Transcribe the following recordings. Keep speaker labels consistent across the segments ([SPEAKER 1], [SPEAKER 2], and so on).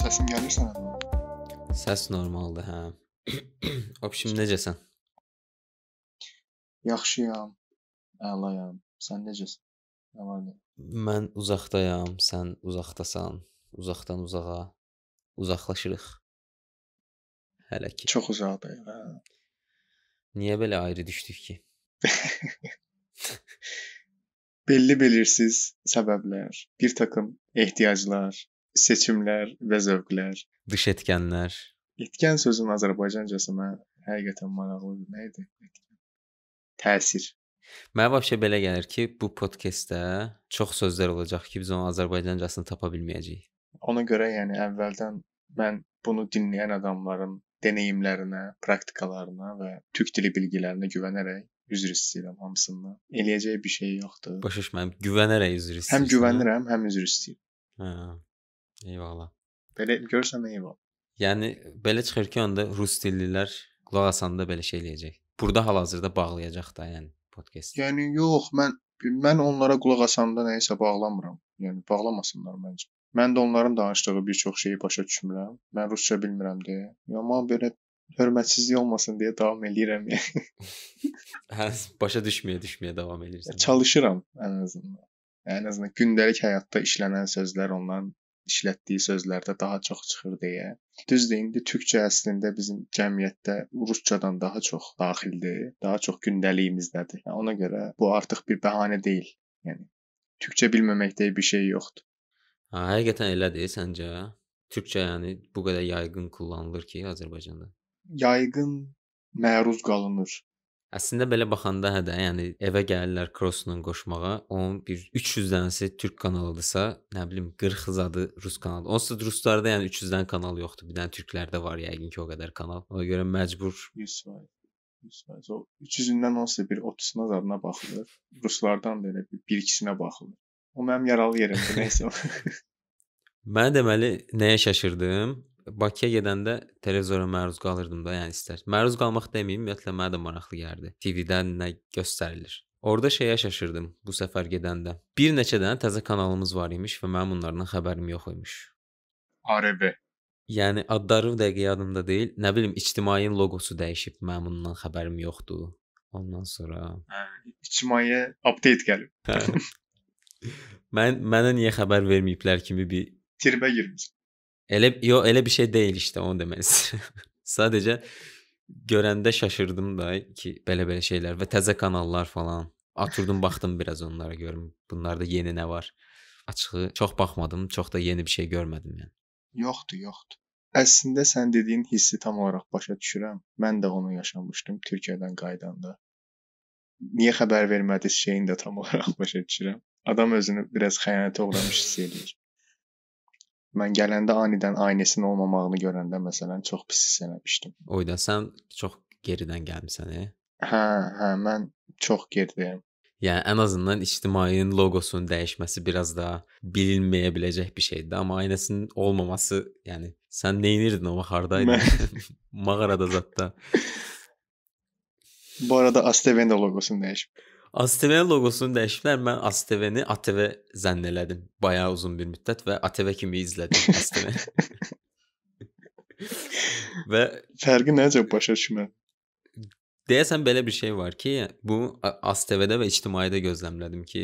[SPEAKER 1] Səsim gəlir
[SPEAKER 2] sənə?
[SPEAKER 1] Səs normaldır, hə. Obşim necəsən?
[SPEAKER 2] Yaxşıyam. Əlayam. Sən necəsən? Nə var nə?
[SPEAKER 1] Mən uzaqdayam, sən uzaqdasan. Uzaqdan uzağa uzaqlaşırıq. Hələ ki. Çox uzaqdayıq, hə. Niyə belə ayrı düşdük ki?
[SPEAKER 2] belli belirsiz səbəblər, bir takım ehtiyaclar, seçimlər
[SPEAKER 1] və zövqlər, dış etkənlər.
[SPEAKER 2] Etkən sözün Azərbaycancası mən həqiqətən maraqlı nə idi?
[SPEAKER 1] Təsir. Mənə vəbşə belə gəlir ki, bu podkastdə çox sözlər olacaq ki, biz onun Azərbaycancasını tapa bilməyəcəyik.
[SPEAKER 2] Ona görə yəni əvvəldən mən bunu dinləyən adamların deneyimlərinə, praktikalarına və türk dili bilgilərinə güvənərək üzr istəyirəm hamısından. Eləyəcək bir şey yoxdur. Başa
[SPEAKER 1] düşmürəm. Güvənərək üzr istəyirəm. Həm güvənirəm, həm üzr istəyirəm. Hə. Eyvallah.
[SPEAKER 2] Belə görsən eyvallah.
[SPEAKER 1] Yəni belə çıxır ki, onda rus dillilər qulaq asanda belə şey eləyəcək. Burada hal-hazırda bağlayacaq da, yəni
[SPEAKER 2] podkast. Yəni yox, mən mən onlara qulaq asanda nəyisə bağlamıram. Yəni bağlamasınlar məncə. Mən də onların danışdığı bir çox şeyi başa düşmürəm. Mən rusca bilmirəm deyə. Amma belə hörmətsizlik olmasın
[SPEAKER 1] deyə davam eləyirəm. Yəni. hə, başa düşməyə düşməyə davam eləyirsən. Çalışıram
[SPEAKER 2] ən azından. Ən azından gündəlik həyatda işlənən sözlər onların işlətdiyi sözlərdə daha çox çıxır deyə. Düzdür, indi türkcə əslində bizim cəmiyyətdə ruscadan daha çox daxildir, daha çox gündəliyimizdədir. Yəni ona görə bu artıq bir bəhanə deyil. Yəni türkcə bilməmək deyə bir şey yoxdur.
[SPEAKER 1] Ha, həqiqətən elədir səncə? Türkcə yəni bu qədər yayğın kullanılır ki, Azərbaycanda
[SPEAKER 2] yaygın məruz qalınır.
[SPEAKER 1] Əslində belə baxanda hə də, yəni evə gəlirlər crossla qoşmağa, onun bir 300 dənəsi türk kanalıdırsa, nə bilim 40 zadı rus kanalı. Onsuz ruslarda yəni 300 dənə kanal yoxdur. Bir dənə türklərdə var yəqin ki, o qədər kanal. Ona görə məcbur
[SPEAKER 2] 100%. 100%. O 300-dən onsuz bir 30-na zadına baxılır. Ruslardan da elə bir 1-2-sinə baxılır. O mənim yaralı yerimdir, nəysə.
[SPEAKER 1] Mən deməli nəyə şaşırdım? Bakıya gedəndə televizora məruz qalırdım da, yəni istər. Məruz qalmaq deməyim, ümumiyyətlə mənə də maraqlı gəldi. TV-dən nə göstərilir? Orda şeyə şaşırdım bu səfər gedəndə. Bir neçə dənə təzə kanalımız var imiş və mənim bunlardan xəbərim yox imiş. ARV. Yəni adları dəqiq yadımda deyil. Nə bilim ictimaiyyənin loqosu dəyişib, mənim bundan xəbərim yoxdur. Ondan sonra hə, ictimaiyə update gəlib. Hə. Mən mənə niyə xəbər verməyiblər kimi bir tribə girmiş. Elə, yo, elə bir şey deyil işte onu deməlisin. Sadəcə görəndə şaşırdım da ki, belə-belə şeylər və təzə kanallar falan. Atırdım, baxdım biraz onlara görüm bunlarda yeni nə var. Açığı çox baxmadım, çox da yeni bir şey görmədim yəni.
[SPEAKER 2] Yoxdur, yoxdur. Əslində sən dediyin hissi tam olaraq başa düşürəm. Mən də onu yaşamışdım Türkiyədən qayıdanda. Niyə xəbər vermədiniz şeyini də tam olaraq başa düşürəm. Adam özünü biraz xəyanətə uğramış hiss edir. Mən gələndə anidən aynəsinin olmamağını görəndə məsələn çox pis hiss eləmişdim.
[SPEAKER 1] Oydasan çox geridən gəlmisən, hə?
[SPEAKER 2] Hə, hə, mən çox geridəyəm.
[SPEAKER 1] Yəni ən azından ictimaiyyətin loqosunun dəyişməsi biraz daha bilinməyə biləcək bir şeydir, amma aynəsinin olmaması, yəni sən nə edirdin o hardaydın? Mağarada zətdə.
[SPEAKER 2] Bu arada Astevendo loqosunu dəyişib.
[SPEAKER 1] Asteve'nin logosunu dəyişiblər. Mən Asteveni ATV zanneledim. Bayağı uzun bir müddət və ATV kimi izlədim Asteve. və fərqi necə başa düşmə? Deyəsən belə bir şey var ki, bu ASTV-də və ictimaidə gözləmlədim ki,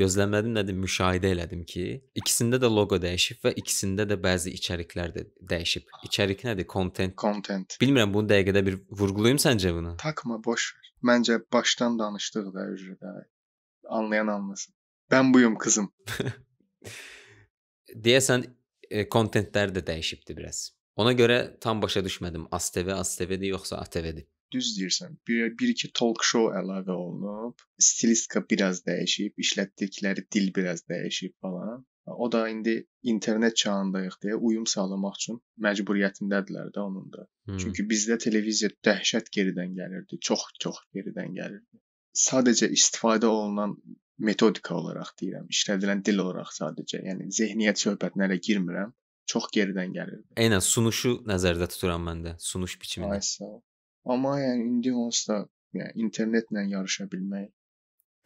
[SPEAKER 1] gözləmlədim nədir, müşahidə elədim ki, ikisində də logo dəyişib və ikisində də bəzi içəriklər də dəyişib. İçərik nədir? Content. Content. Bilmirəm bunu dəqiqədə bir vurğulayım səncə bunu?
[SPEAKER 2] Takma boş ver. Məncə başdan danışdıq da üzrə də. Anlayan anlasın. Mən buyum qızım.
[SPEAKER 1] Deyəsən e, kontentlər də dəyişibdi biraz. Ona görə tam başa düşmədim. ASTV ASTV-dir yoxsa ATV-dir?
[SPEAKER 2] Düz deyirsən. Bir, bir iki talk show əlavə olunub, stilistika biraz dəyişib, işlətdikləri dil biraz dəyişib falan. O da indi internet çağındayıq deyə uyum sağlamaq üçün məcburiyyətindədirlər də onun da. Hmm. Çünki bizdə televiziya dəhşət geridən gəlirdi, çox-çox geridən gəlirdi. Sadəcə istifadə olunan metodika olaraq deyirəm, işlədilən dil olaraq sadəcə, yəni zehniyyət söhbətinə elə girmirəm, çox
[SPEAKER 1] geridən gəlirdi. Eynən sunuşu nəzərdə tuturam mən də, sunuş biçimini. Ay sağ ol. Amma
[SPEAKER 2] yəni indi onsuz da yəni internetlə yarışa bilmək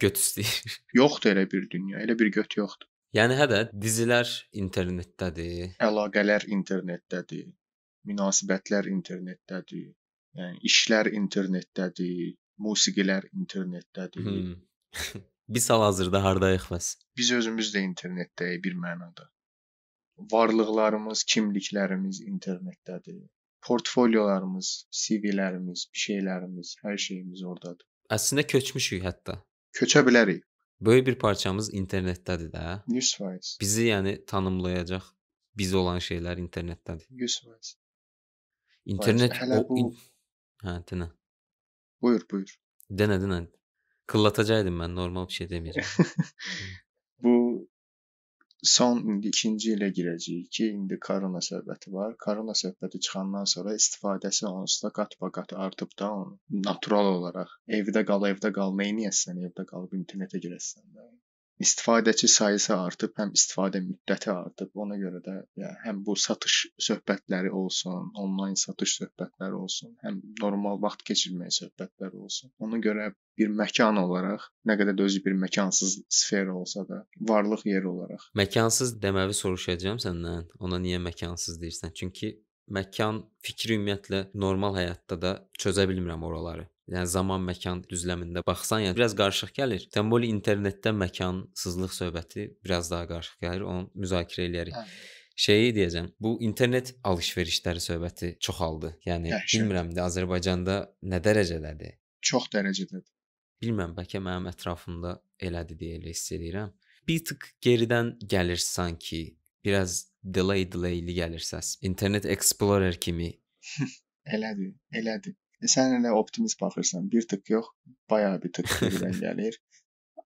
[SPEAKER 1] göt istəyir.
[SPEAKER 2] Yoxdur elə bir dünya, elə bir göt yoxdur.
[SPEAKER 1] Yəni hə də dizilər internetdədir.
[SPEAKER 2] Əlaqələr internetdədir. Münasibətlər internetdədir. Yəni işlər internetdədir, musiqilər internetdədir. Hmm.
[SPEAKER 1] Biz hal-hazırda hardayıq bəs?
[SPEAKER 2] Biz özümüz də internetdəyik bir mənada. Varlıqlarımız, kimliklərimiz internetdədir. Portfolyolarımız, CV-lərimiz, bir şeylərimiz, hər şeyimiz ordadır.
[SPEAKER 1] Əslində köçmüşük hətta. Köçə bilərik. Böyük bir parçamız internetdədir də. 100%. Bizi yəni tanımlayacaq biz olan şeylər internetdədir. 100%. İnternet Hələ o bu... in... hə, dinə. Buyur, buyur. Denə, denə. Qıllatacaqdım mən, normal bir şey deməyəcəm.
[SPEAKER 2] son indi ikinci ilə girəcəyik ki, indi korona söhbəti var. Korona söhbəti çıxandan sonra istifadəsi onsuz da qat-baqat artıb da onun. Natural olaraq evdə qal, evdə qal, neyniyəsən? Evdə qalıb internetə girəsən də istifadəçi sayısı artıb, həm istifadə müddəti artıb. Ona görə də yəni, həm bu satış söhbətləri olsun, onlayn satış söhbətləri olsun, həm normal vaxt keçirmək söhbətləri olsun. Ona görə bir məkan olaraq, nə qədər də özü bir məkansız sfera olsa da, varlıq yeri olaraq.
[SPEAKER 1] Məkansız deməvi soruşacağam səndən. Ona niyə məkansız deyirsən? Çünki məkan fikri ümumiyyətlə normal həyatda da çözə bilmirəm oraları. Yəni zaman məkan düzləmində baxsan, yəni biraz qarışıq gəlir. Təmboli internetdə məkansızlıq söhbəti biraz daha qarışıq gəlir. Onu müzakirə eləyərik. Hə. Şeyi deyəcəm. Bu internet alış-verişləri söhbəti çoxaldı. Yəni Hə, şöyle. bilmirəm də Azərbaycanda nə dərəcədədir.
[SPEAKER 2] Çox dərəcədədir.
[SPEAKER 1] Bilmirəm, bəlkə mənim ətrafımda elədir deyə elə hiss eləyirəm. Bir tık geridən gəlir sanki biraz delay delayli gəlir səs. Internet Explorer kimi.
[SPEAKER 2] elədir, elədir. E, sən elə optimist baxırsan. Bir tık yox, bayağı bir tık birdən gəlir.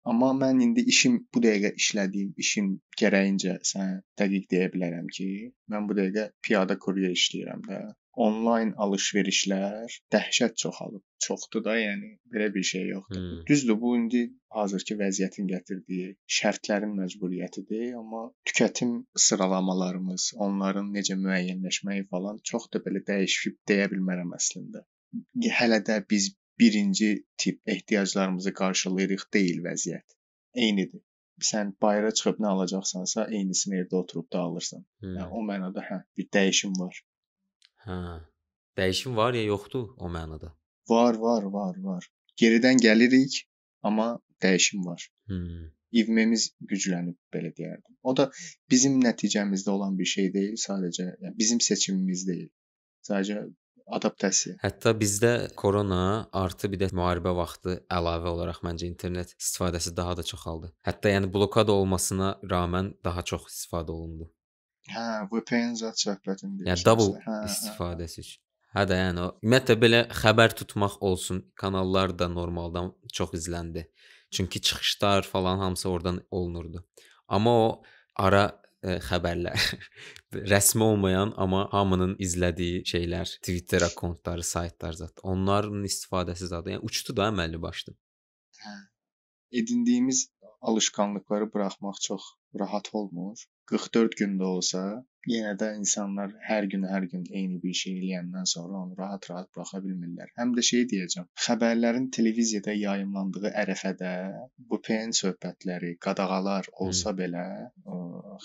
[SPEAKER 2] Amma mən indi işim bu dəqiqə işlədiyim işim gərəyincə sənə dəqiq deyə bilərəm ki, mən bu dəqiqə piyada kuryer işləyirəm də onlayn alış-verişlər dəhşət çoxalıb. Çoxdur da, yəni belə bir şey yoxdur. Hmm. Düzdür, bu indi hazırki vəziyyətin gətirdiyi şərtlərin məcburiyyətidir, amma tükətim sıralamalarımız, onların necə müəyyənləşməyi falan çox da belə dəyişib deyə bilmərəm əslində. Hələ də biz birinci tip ehtiyaclarımızı qarşılayırıq deyil vəziyyət. Eynidir sən bayıra çıxıb nə alacaqsansa, eynisini evdə oturub da alırsan. Hmm. Yəni o mənada hə, bir dəyişim var.
[SPEAKER 1] Hə. Dəyişim var ya yoxdur o mənada?
[SPEAKER 2] Var, var, var, var. Geridən gəlirik, amma dəyişim var. Hmm. İvmemiz güclənib belə deyərdim. O da bizim nəticəmizdə olan bir şey deyil, sadəcə yəni bizim seçimimiz deyil. Sadəcə adaptasiya.
[SPEAKER 1] Hətta bizdə korona artı bir də müharibə vaxtı əlavə olaraq məncə internet istifadəsi daha da çoxaldı. Hətta yəni blokada olmasına rağmen daha çox istifadə olundu.
[SPEAKER 2] Hə, VPN zət söhbətində. Yəni double hə, istifadəsi
[SPEAKER 1] üçün. Hə də yəni o ümumiyyətlə belə xəbər tutmaq olsun, kanallar da normaldan çox izləndi. Çünki çıxışlar falan hamısı oradan olunurdu. Amma o ara ə, e, xəbərlər, rəsmi olmayan amma hamının izlədiyi şeylər, Twitter akkauntları, saytlar zət. Onların istifadəsi zət. Yəni uçdu da əməlli başlı. Hə.
[SPEAKER 2] Edindiyimiz alışqanlıqları buraxmaq çox rahat olmur. 44 gündə olsa, yenə də insanlar hər gün hər gün eyni bir şey eləyəndən sonra onu rahat-rahat buraxa bilmirlər. Həm də şey deyəcəm, xəbərlərin televiziyada yayımlandığı ərəfədə bu PN söhbətləri, qadağalar olsa belə, ə,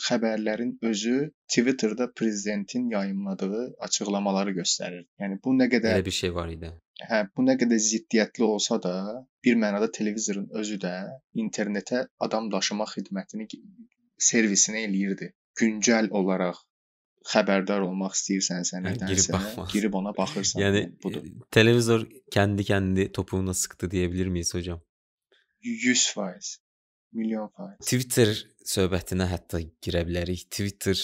[SPEAKER 2] xəbərlərin özü Twitterda prezidentin yayımladığı açıqlamaları göstərir. Yəni bu nə qədər belə
[SPEAKER 1] bir şey var idi.
[SPEAKER 2] Hə, bu nə qədər ziddiyyətli olsa da, bir mənada televizorun özü də internetə adam daşıma xidmətini servisini eləyirdi. Güncəl olaraq xəbərdar olmaq istəyirsənsə nədənsə girib, sənə, girib ona baxırsan. Yəni
[SPEAKER 1] budur. E, televizor kendi kendi topuğuna sıktı diyebilir miyiz hocam?
[SPEAKER 2] 100%. Milyon faiz.
[SPEAKER 1] Twitter söhbətinə hətta girə bilərik. Twitter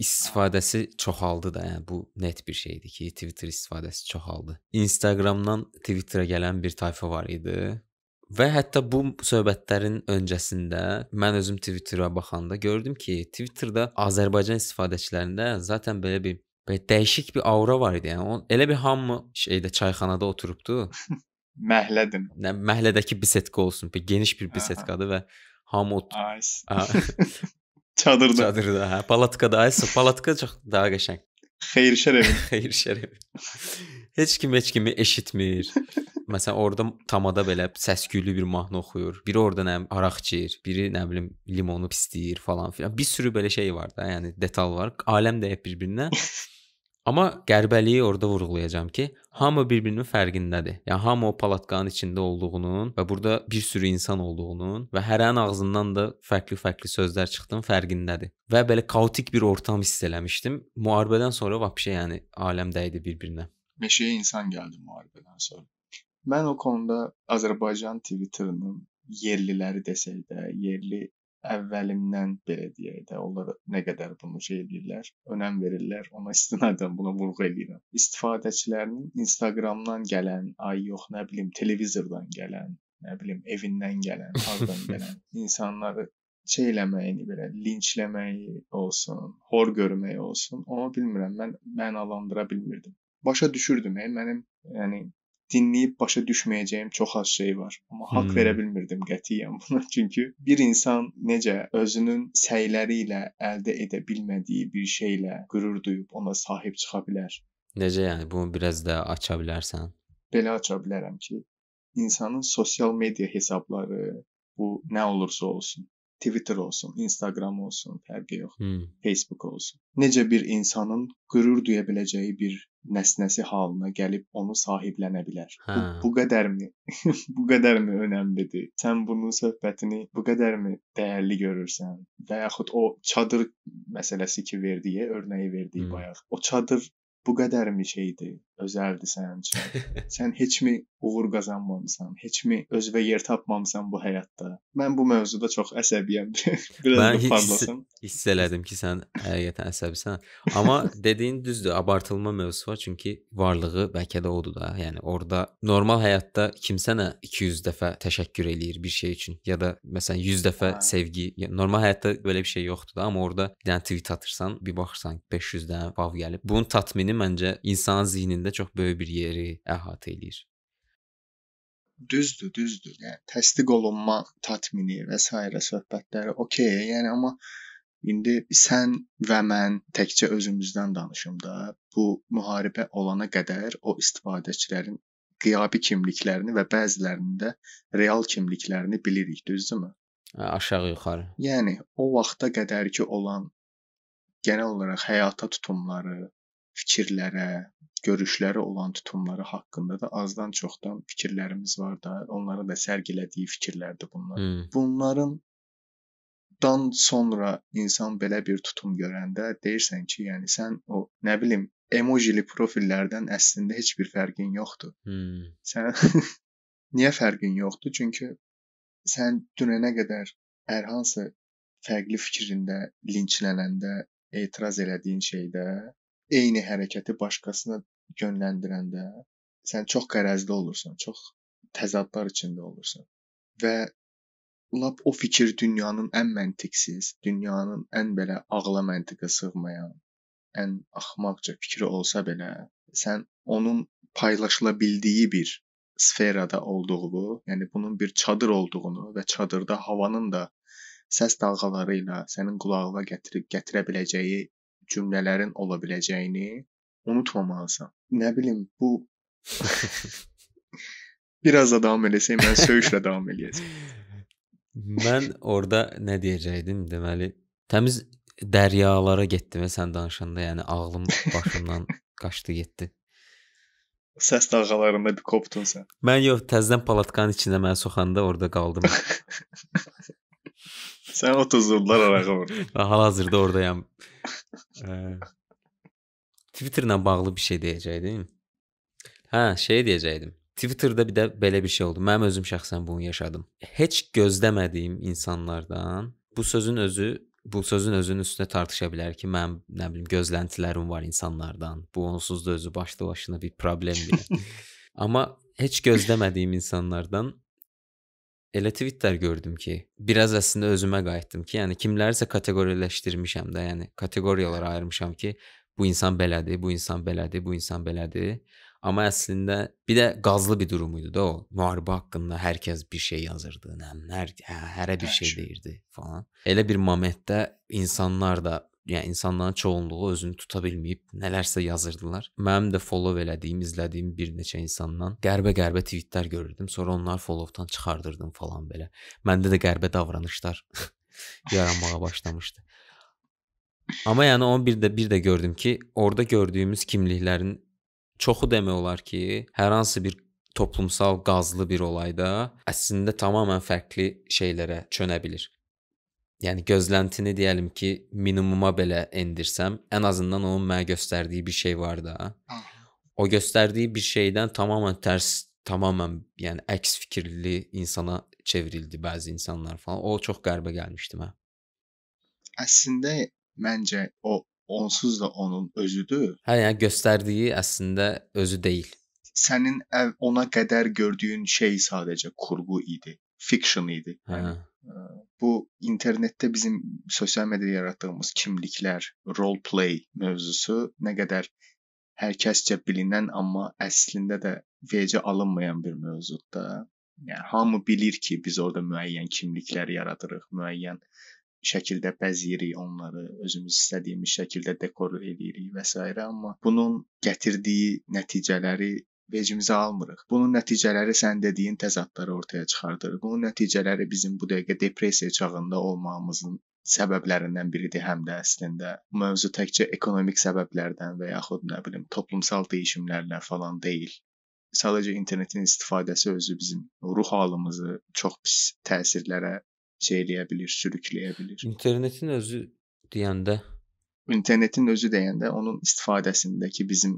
[SPEAKER 1] istifadəsi çoxaldı da, yəni bu net bir şeydir ki, Twitter istifadəsi çoxaldı. Instagramdan Twitterə gələn bir tayfa var idi. Və hətta bu söhbətlərin öncəsində mən özüm Twitterə baxanda gördüm ki, Twitterdə Azərbaycan istifadəçilərində zaten belə bir belə dəyişik bir aura var idi. Yəni elə bir hamı şeydə çayxanada oturubdu. Məhlədin. Nə məhlədəki bisetka olsun. Bir geniş bir bisetkadır və hamı otur. Çadırda. Çadırda, hə. Palatkada, ay, palatka çox daha qəşəng. Xeyir şərəfin. Xeyir şərəfin. Heç kim heç kimi eşitmir. Məsələn, orada tamada belə səsküylü bir mahnı oxuyur. Biri orada nə araq içir, biri nə bilim limonu pisləyir falan filan. Bir sürü belə şey var da, yəni detal var. Aləm dəyib bir-birinə. Amma qərbəliyi orada vurğulayacağım ki, hamı bir-birinin fərqindədir. Yəni hamı o palatkanın içində olduğunun və burada bir sürü insan olduğunun və hərənin ağzından da fərqli-fərqli sözlər çıxdığının fərqindədir. Və belə kaotik bir ortam hiss eləmişdim. Müharibədən sonra vəbşə yəni aləm dəydi bir-birinə.
[SPEAKER 2] 5-yə insan gəldi müharibədən sonra. Mən o konuda Azərbaycan Twitterının yerliləri desək də, yerli əvvəlindən belə deyək də, onlar nə qədər bunu şey edirlər, önəm verirlər, ona istinadən buna vurğu eləyirəm. İstifadəçilərinin Instagramdan gələn, ay yox, nə bilim, televizordan gələn, nə bilim, evindən gələn, hardan gələn insanları şey eləməyini belə linçləməyi olsun, hor görməyi olsun, onu bilmirəm, mən mənalandıra bilmirdim başa düşürdüm. Mənim yəni dinləyib başa düşməyəcəyim çox az şey var. Amma haqq hmm. verə bilmirdim qətiyyən buna. Çünki bir insan necə özünün səyləri ilə əldə edə bilmədiyi bir şeylə qürur duyub ona sahib çıxa bilər?
[SPEAKER 1] Necə yəni bunu biraz da aça bilərsən?
[SPEAKER 2] Belə aça bilərəm ki, insanın sosial media hesabları, bu nə olursa olsun, Twitter olsun, Instagram olsun, fərqi yox. Hmm. Facebook olsun. Necə bir insanın qürur duya biləcəyi bir nəsnəsi halına gəlib onu sahiblənə bilər. Hə. Bu, bu qədərmi? bu qədərmi önəmlidir? Sən bunun söhbətini bu qədərmi dəyərli görürsən? Və yaxud o çadır məsələsi ki, verdiyi, örnəyi verdiyi hmm. bayaq. O çadır bu qədərmi şeydir? özəldir sənin üçün. Sən heçmi uğur qazanmamısan, heçmi özünə yer tapmamısan bu həyatda. Mən bu mövzuda çox əsəbiyəm. Biraz Mən parlasam.
[SPEAKER 1] Hiss, hiss elədim ki, sən həqiqətən əsəbisən. Amma dediyin düzdür, abartılma mövzusu var, çünki varlığı bəlkə də odur da. Yəni orada normal həyatda kimsə nə 200 dəfə təşəkkür eləyir bir şey üçün ya da məsələn 100 dəfə hə. sevgi. Yəni, normal həyatda belə bir şey yoxdur da, amma orada bir dənə tweet atırsan, bir baxırsan 500 dənə fav gəlib. Bunun tatmini məncə insanın zihnində ölkədə çox böyük bir yeri əhatə eləyir.
[SPEAKER 2] Düzdür, düzdür. Yəni təsdiq olunma tatmini və s. söhbətləri okey, yəni amma indi sən və mən təkcə özümüzdən danışım da. Bu müharibə olana qədər o istifadəçilərin qiyabi kimliklərini və bəzilərinin də real kimliklərini bilirik, düzdürmü?
[SPEAKER 1] Aşağı yuxarı. Yəni
[SPEAKER 2] o vaxta qədərki olan genel olaraq həyata tutumları, fikirlərə, görüşləri olan tutumları haqqında da azdan çoxdan fikirlərimiz var da, onların da sərgilədiyi fikirlərdir bunlar. Hmm. Bunların dan sonra insan belə bir tutum görəndə deyirsən ki, yəni sən o nə bilim emojili profillərdən əslində heç bir fərqin yoxdur. Hmm. Sən niyə fərqin yoxdur? Çünki sən dünənə qədər hər hansı fərqli fikrində linçlənəndə, etiraz elədiyin şeydə eyni hərəkəti başqasına yönləndirəndə sən çox qərəzli olursan, çox təzadlar içində olursan və lap o fikir dünyanın ən məntiqsiz, dünyanın ən belə ağla məntiqə sığmayan, ən axmaqca fikri olsa belə, sən onun paylaşıla bildiyi bir sferada olduğunu, yəni bunun bir çadır olduğunu və çadırda havanın da səs dalğaları ilə sənin qulağına gətirib gətirə biləcəyi cümlələrin ola biləcəyini unutmamalısan. Nə bilim, bu biraz da davam eləsək mən söyüşlə davam eləyəcəm.
[SPEAKER 1] Mən orada nə deyəcəydim? Deməli, təmiz dəryalara getdim sən danışanda, yəni ağlım başımdan qaçdı getdi.
[SPEAKER 2] Səs dalğalarında bir kopdun sən.
[SPEAKER 1] Mən yox, təzədən palatkanın içində məni soxanda orada qaldım.
[SPEAKER 2] sən otuzdular arağı orada.
[SPEAKER 1] Hal-hazırda oradayam. Twitter'la bağlı bir şey deyəcəkdim. Hə, şey deyəcəkdim. Twitter'da bir də belə bir şey oldu. Mənim özüm şəxsən bunu yaşadım. Heç gözləmədiyim insanlardan bu sözün özü bu sözün özünün üstünə tartışa bilər ki, mən nə bilim gözləntilərim var insanlardan. Bu onsuz da özü başlı başına bir problemdir. Amma heç gözləmədiyim insanlardan ele Twitter gördüm ki biraz aslında özüme gayettim ki yani kimlerse kategorileştirmişim de yani kategoriyalara ayırmışam ki bu insan belədir, bu insan belədir, bu insan belədir. Ama aslında bir de gazlı bir durumuydu da o. Müharibə hakkında herkes bir şey yazırdı. Həm hər hərə bir şey değirdi falan. ele bir mamette insanlar da yəni insanların çoxunluğu özünü tuta bilməyib nələrsə yazırdılar. Mənim də follow elədiyim, izlədiyim bir neçə insandan qərbə-qərbə tweetlər görürdüm. Sonra onları follow-dan çıxardırdım falan belə. Məndə də qərbə davranışlar yaranmağa başlamışdı. Amma yəni onu bir də bir də gördüm ki, orada gördüyümüz kimliklərin çoxu demək olar ki, hər hansı bir toplumsal qazlı bir olayda əslində tamamilə fərqli şeylərə çönə bilir yəni gözləntini deyəlim ki, minimuma belə endirsəm, ən azından onun mənə göstərdiyi bir şey var da. O göstərdiyi bir şeydən tamamilə tərs, tamamilə yəni əks fikirli insana çevrildi bəzi insanlar falan. O çox qəribə gəlmişdi mənə.
[SPEAKER 2] Əslində məncə o onsuz da onun
[SPEAKER 1] özüdür. Hə, yəni göstərdiyi əslində özü deyil.
[SPEAKER 2] Sənin ona qədər gördüyün şey sadəcə kurğu idi, fiction idi. Yəni hə bu internetdə bizim sosial mediada yaratdığımız kimliklər, role play mövzusu nə qədər hər kəscə bilinən, amma əslində də vecə alınmayan bir mövzudur da. Yəni hamı bilir ki, biz orada müəyyən kimliklər yaradırıq, müəyyən şəkildə bəzəyirik onları, özümüz istədiyimiz şəkildə dekor edirik və s. amma bunun gətirdiyi nəticələri vecimizə almırıq. Bunun nəticələri sən dediyin təzadları ortaya çıxardır. Bunun nəticələri bizim bu dəqiqə depressiya çağında olmağımızın səbəblərindən biridir həm də əslində. Mövzu təkcə ekonomik səbəblərdən və yaxud nə bilim toplumsal dəyişimlərlə falan deyil. Sadəcə internetin istifadəsi özü bizim ruh halımızı çox pis təsirlərə şey eləyə bilir, sürükləyə bilir.
[SPEAKER 1] İnternetin özü
[SPEAKER 2] deyəndə internetin özü deyəndə onun istifadəsindəki bizim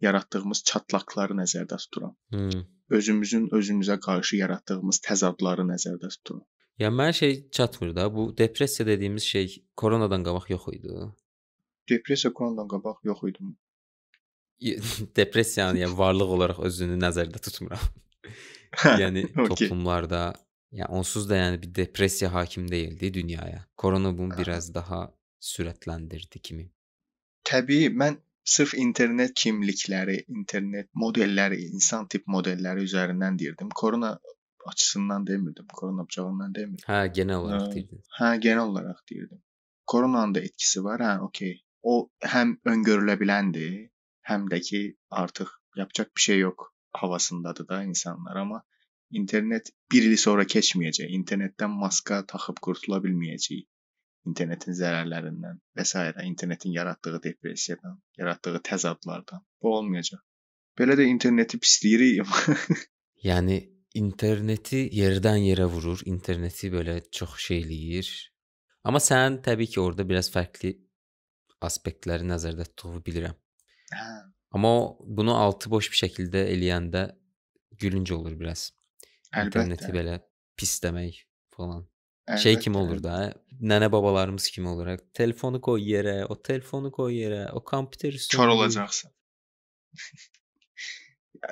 [SPEAKER 2] yaratdığımız çatlaqları nəzərdə tuturam. Hmm. Özümüzün özümüzə qarşı yaratdığımız təzadları nəzərdə tuturam.
[SPEAKER 1] Yəni mənə şey çatmır da, bu depressiya dediyimiz şey koronadan qabaq yox idi. Depressiya koronadan qabaq yox idi. depressiyanı yəni varlıq olaraq özünü nəzərdə tutmuram. Hə, yəni okay. toplumlarda, yəni onsuz da yəni bir depressiya hakim deyildi dünyaya. Korona bunu hə. biraz daha sürətləndirdi kimi.
[SPEAKER 2] Təbii, mən sırf internet kimlikləri, internet modelləri, insan tip modelləri üzərindən deyirdim. Korona açısından demirdim, korona bıçağından demirdim.
[SPEAKER 1] Hə, genel olaraq deyirdin.
[SPEAKER 2] Hə, genel olaraq deyirdim. Koronanın da etkisi var, hə, okey. O həm öngörülə biləndir, həm də ki, artıq yapacaq bir şey yox havasındadır da insanlar, amma internet bir il sonra keçməyəcək. İnternetdən maska taxıb qurtula bilməyəcəyik internetin zərərlərindən və s. internetin yaratdığı depressiyadan,
[SPEAKER 1] yaratdığı təzadlardan.
[SPEAKER 2] Bu olmayacaq. Belə də interneti pisləyirik.
[SPEAKER 1] yəni interneti yerdən yerə vurur, interneti belə çox şey eləyir. Amma sən təbii ki, orada biraz fərqli aspektləri nəzərdə tutduğunu bilirəm. Hə. Amma bunu altı boş bir şəkildə eləyəndə gülünc olur biraz. Əlbəttə. İnterneti belə pis demək falan. Evet, şey kim olur evet. daha? Nene babalarımız kim olarak? Telefonu koy yere, o telefonu koy yere, o kompüteri üstüne. Kör olacaksın.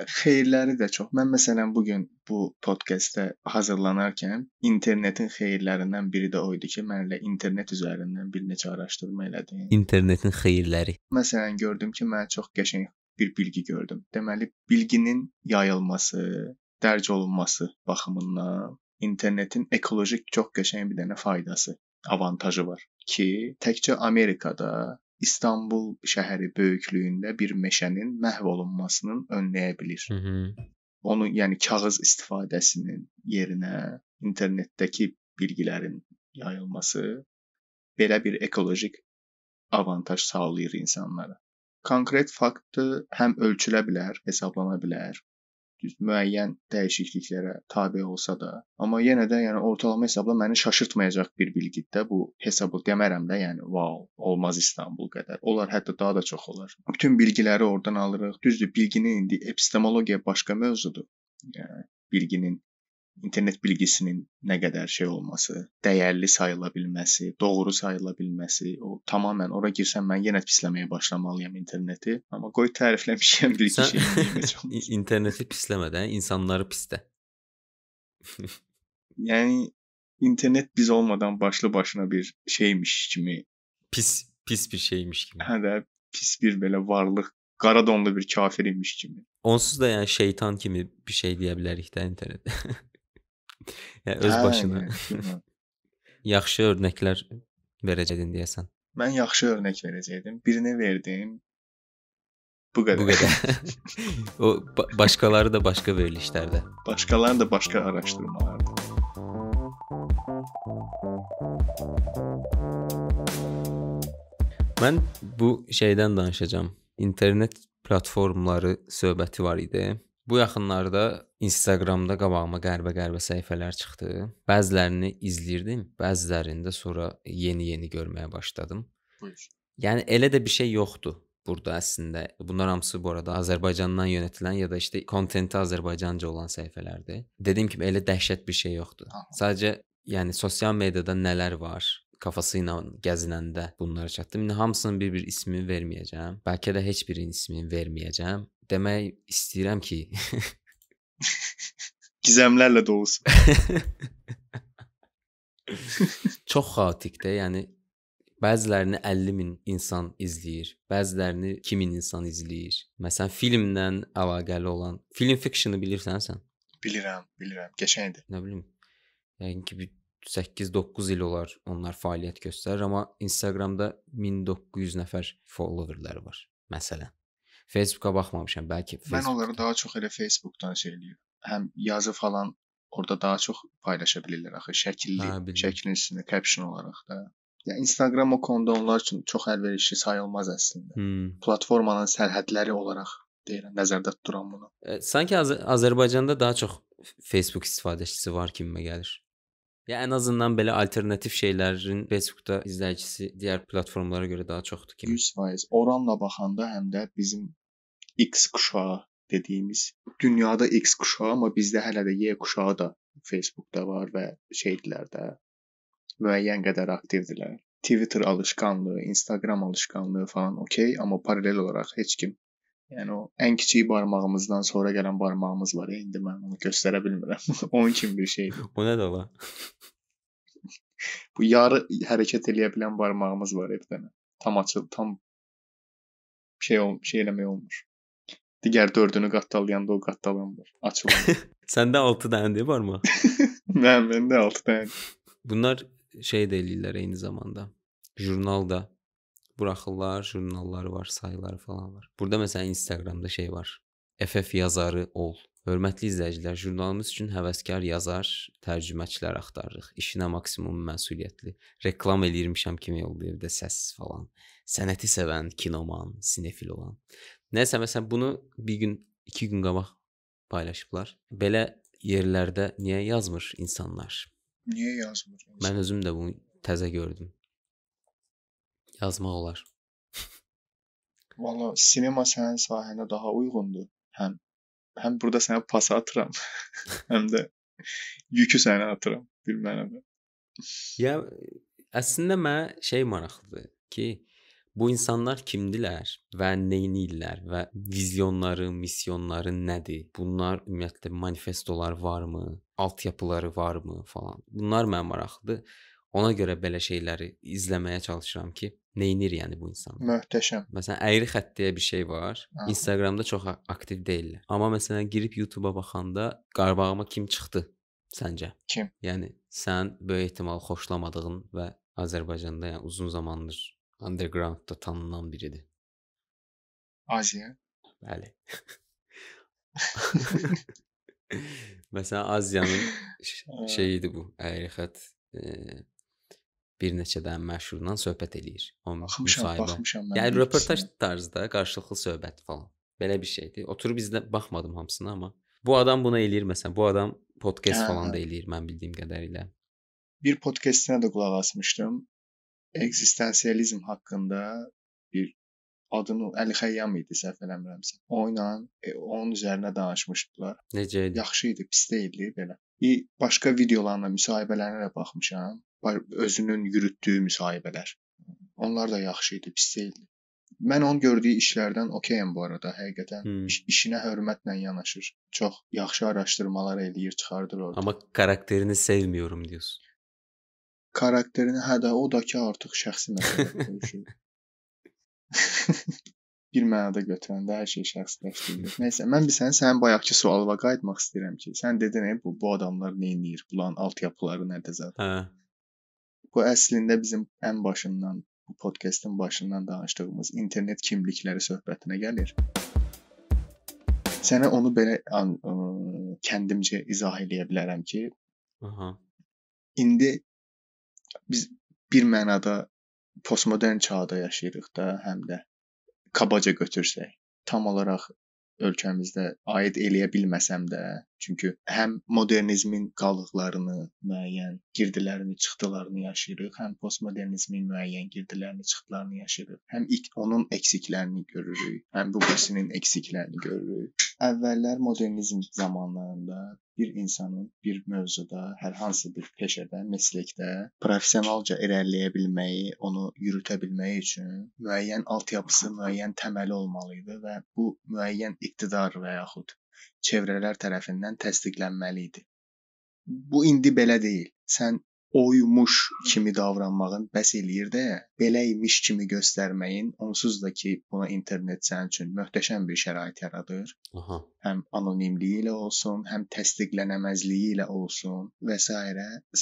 [SPEAKER 2] xeyirləri də çox. Mən məsələn bu gün bu podkastə hazırlanarkən internetin xeyirlərindən biri də o idi ki, mən elə internet üzərindən bir neçə araşdırma elədim.
[SPEAKER 1] İnternetin xeyirləri.
[SPEAKER 2] Məsələn gördüm ki, mən çox qəşəng bir bilgi gördüm. Deməli, bilginin yayılması, dərc olunması baxımından internetin ekolojik çox qəşəng bir dənə faydası, avantajı var ki, təkcə Amerikada İstanbul şəhəri böyüklüyündə bir meşənin məhv olunmasının önləyə bilir. Hı -hı. Onu, yəni kağız istifadəsinin yerinə internetdəki bilgilərin yayılması belə bir ekolojik avantaj sağlayır insanlara. Konkret faktı həm ölçülə bilər, hesablana bilər, düz müəyyən dəyişikliklərə tabe olsa da, amma yenə də yəni ortalama hesabla məni şaşırtmayacaq bir bilgidir də bu hesabı demərəm də, yəni wow, olmaz İstanbul qədər. Onlar hətta daha da çox olar. Bütün bilgiləri oradan alırıq. Düzdür, bilginin indi epistemologiya başqa mövzudur. Yəni bilginin internet bilgisinin ne kadar şey olması, değerli sayılabilmesi, doğru sayılabilmesi, o tamamen oraya girsem ben yenə pislemeye başlamalıyam interneti. ama koy tərifləmişəm bir iki şey.
[SPEAKER 1] İnterneti pislemeden insanları piste. Yani internet biz olmadan başlı
[SPEAKER 2] başına bir şeymiş gibi, pis pis bir şeymiş gibi. Hə də pis bir böyle varlık qara donlu bir kafir gibi.
[SPEAKER 1] Onsuz da yani şeytan kimi bir şey deyə bilərik də internetdə. yəni öz hə, başına. Yəni, yaxşı örnəklər verəcəydin deyəsən.
[SPEAKER 2] Mən yaxşı örnək verəcəydim.
[SPEAKER 1] Birini verdim. Bu qədər. Bu qədər. o ba başqaları da başqa verilişlərdə. Başqaları da başqa araşdırmalarda. Mən bu şeydən danışacağam. İnternet platformaları söhbəti var idi. Bu yaxınlarda Instagramda qabağıma qəribə-qəribə səhifələr çıxdı. Bəzilərini izləyirdim, bəzilərində sonra yeni-yeni görməyə başladım. Buyur. Yəni elə də bir şey yoxdur burada əslində. Bunlar hamısı bu arada Azərbaycandan yönətilən ya da işte kontenti Azərbaycanca olan səhifələrdir. Dediyim kimi elə dəhşət bir şey yoxdur. Aha. Sadəcə yəni sosial mediada nələr var? kafası ilə gəzinəndə bunları çatdım. İndi hamısının bir-bir ismini verməyəcəm. Bəlkə də heç birinin ismini verməyəcəm demək istəyirəm ki gizəmlərlə dolusun. Çox xatikdə, yəni bəzilərini 50 min insan izləyir, bəzilərini 2000 insan izləyir. Məsələn, filmlə əlaqəli olan film fiction-ı bilirsən sən?
[SPEAKER 2] Bilirəm, bilirəm. Qəşəngdir.
[SPEAKER 1] Nə bilim. Yəqin ki, 8-9 il olar onlar fəaliyyət göstərir, amma Instagramda 1900 nəfər followerləri var, məsələn. Facebooka baxmamışam bəlkə. Facebook. Mən
[SPEAKER 2] onları daha çox elə Facebookdan şey eləyirəm. Həm yazı falan orada daha çox paylaşa bilirlər axı şəkilli, hə, şəklin üstünə caption olaraq da. Ya Instagram o konuda onlar üçün çox əlverişli sayılmaz əslində. Hmm. Platformanın sərhədləri olaraq deyirəm, nəzərdə tuturam bunu.
[SPEAKER 1] E, sanki Az Azərbaycanda daha çox Facebook istifadəçisi var kimə gəlir. Ya ən azından belə alternativ şeylərin Facebookda izləyicisi digər platformalara görə daha çoxdur
[SPEAKER 2] kimi. 100%. Oranla baxanda həm də bizim X
[SPEAKER 1] quşağı dediyimiz dünyada X quşağı, amma
[SPEAKER 2] bizdə hələ də Y quşağı da Facebookda var və şeydilər də müəyyən qədər aktivdirlər. Twitter alışqanlığı, Instagram alışqanlığı falan okey, amma paralel olaraq heç kim Yəni o ən kiçik barmağımızdan sonra gələn barmağımız var. İndi mən onu göstərə bilmirəm. Onun kimi bir şeydir.
[SPEAKER 1] o nədir la? Bu yarı
[SPEAKER 2] hərəkət eləyə bilən barmağımız var bir dənə. Tam açıl, tam şey ol, şey eləmək olmur. Digər dördünü qatdalayanda o qatdalanmır. Açılır.
[SPEAKER 1] Səndə 6 dənə deyə varmı? Mən məndə 6 dənə. Bunlar şey də eləyirlər eyni zamanda. Jurnalda buraxırlar, jurnalları var, sayıları falan var. Burada məsələn Instagramda şey var. FF yazarı ol. Hörmətli izləyicilər, jurnalımız üçün həvəskar yazar, tərcüməçilər axtarırıq. İşinə maksimum məsuliyyətli. Reklam eləyirmişəm kimi oldu evdə səs falan. Sənəti sevən, kinoman, sinefil olan. Nəsə məsələn bunu bir gün, 2 gün qabaq paylaşıblar. Belə yerlərdə niyə yazmır insanlar? Niyə yazmır? İnsan? Mən özüm də bunu təzə gördüm. Yazmaq olar.
[SPEAKER 2] Valla sinema sənin sahənə daha uyğundur. Həm həm burada sənə pas atıram,
[SPEAKER 1] həm də yükü sənə atıram bir mənada. Ya əslində mənə şey maraqlıdır ki, bu insanlar kimdilər və neyinirlər və vizyonları, misyonları nədir? Bunlar ümumiyyətlə manifestolar varmı? Altyapıları varmı falan. Bunlar mənə maraqlıdır. Ona görə belə şeyləri izləməyə çalışıram ki, neyinir yəni bu insan?
[SPEAKER 2] Möhtəşəm.
[SPEAKER 1] Məsələn, əyri xətt deyə bir şey var. Hə. Instagramda çox aktiv deyillər. Amma məsələn, girib YouTube-a baxanda qarabağıma kim çıxdı səncə? Kim? Yəni sən böyük ehtimal xoşlamadığın və Azərbaycanda yəni uzun zamandır Underground'da tanınan biridir. Aziya. Bəli. Məsələn, Aziyanın şeyidir bu. Əyirxət e, bir neçə dənə məşhurla söhbət eləyir. O müsahibə. Yəni röportaj tarzda qarşılıqlı söhbət falan. Belə bir şeydir. Oturub izlə baxmadım hamısına amma bu adam bunu eləyir məsələn. Bu adam podkast hə, falan da hə. eləyir mən bildiyim qədərilə.
[SPEAKER 2] Bir podkastinə də qulaq asmışdım ekzistensializm haqqında bir adını Əli Xəyyam idi səhv eləmirəmsə. O ilə e, onun üzərinə danışmışdılar. Necə idi? Yaxşı idi, pis deyildi belə. Bir başqa videolarına, müsahibələrinə də baxmışam. Özünün yürütdüyü müsahibələr. Onlar da yaxşı idi, pis deyildi. Mən onun gördüyü işlərdən okeyəm bu arada. Həqiqətən hmm. iş, işinə hörmətlə yanaşır. Çox yaxşı araşdırmalar
[SPEAKER 1] eləyir, çıxardır orada. Amma karakterini sevmiyorum diyorsun
[SPEAKER 2] karakterini hə də o da ki artıq şəxsi məsələdir.
[SPEAKER 1] bir
[SPEAKER 2] mənada götürəndə hər şey şəxsiləşdirilir. Nəysə, mən bir sənin sənin bayaqki sualına qayıtmaq istəyirəm ki, sən dedin e, bu bu adamlar nə edir? Bunların altyapıları nədir zətn? Hə. Bu əslində bizim ən başından bu podkastın başından danışdığımız internet kimlikləri söhbətinə gəlir. Sənə onu belə ə, kəndimcə izah eləyə bilərəm ki, aha. İndi biz bir mənada postmodern çağda yaşayırıq da, həm də kabaca götürsək, tam olaraq ölkəmizdə aid eləyə bilməsəm də Çünki həm modernizmin qalıqlarını, müəyyən girdilərini, çıxdılarını yaşayırıq, həm postmodernizmin müəyyən girdilərini, çıxdılarını yaşayırıq. Həm onun eksiklərini görürük, həm bu birisinin eksiklərini görürük. Əvvəllər modernizm zamanlarında bir insanın bir mövzuda, hər hansı bir peşədə, mesləkdə professionalca irəliləyə bilməyi, onu yürütə bilməyi üçün müəyyən altyapısı, müəyyən təməli olmalı idi və bu müəyyən iqtidar və yaxud çevrələr tərəfindən təsdiqlənməli idi. Bu indi belə deyil. Sən oymuş kimi davranmağın bəs eləyir də, belə imiş kimi göstərməyin, onsuz da ki, buna internet sənin üçün möhtəşəm bir şərait yaradır. Aha. Həm anonimliyi ilə olsun, həm təsdiqlənəməzliyi ilə olsun və s.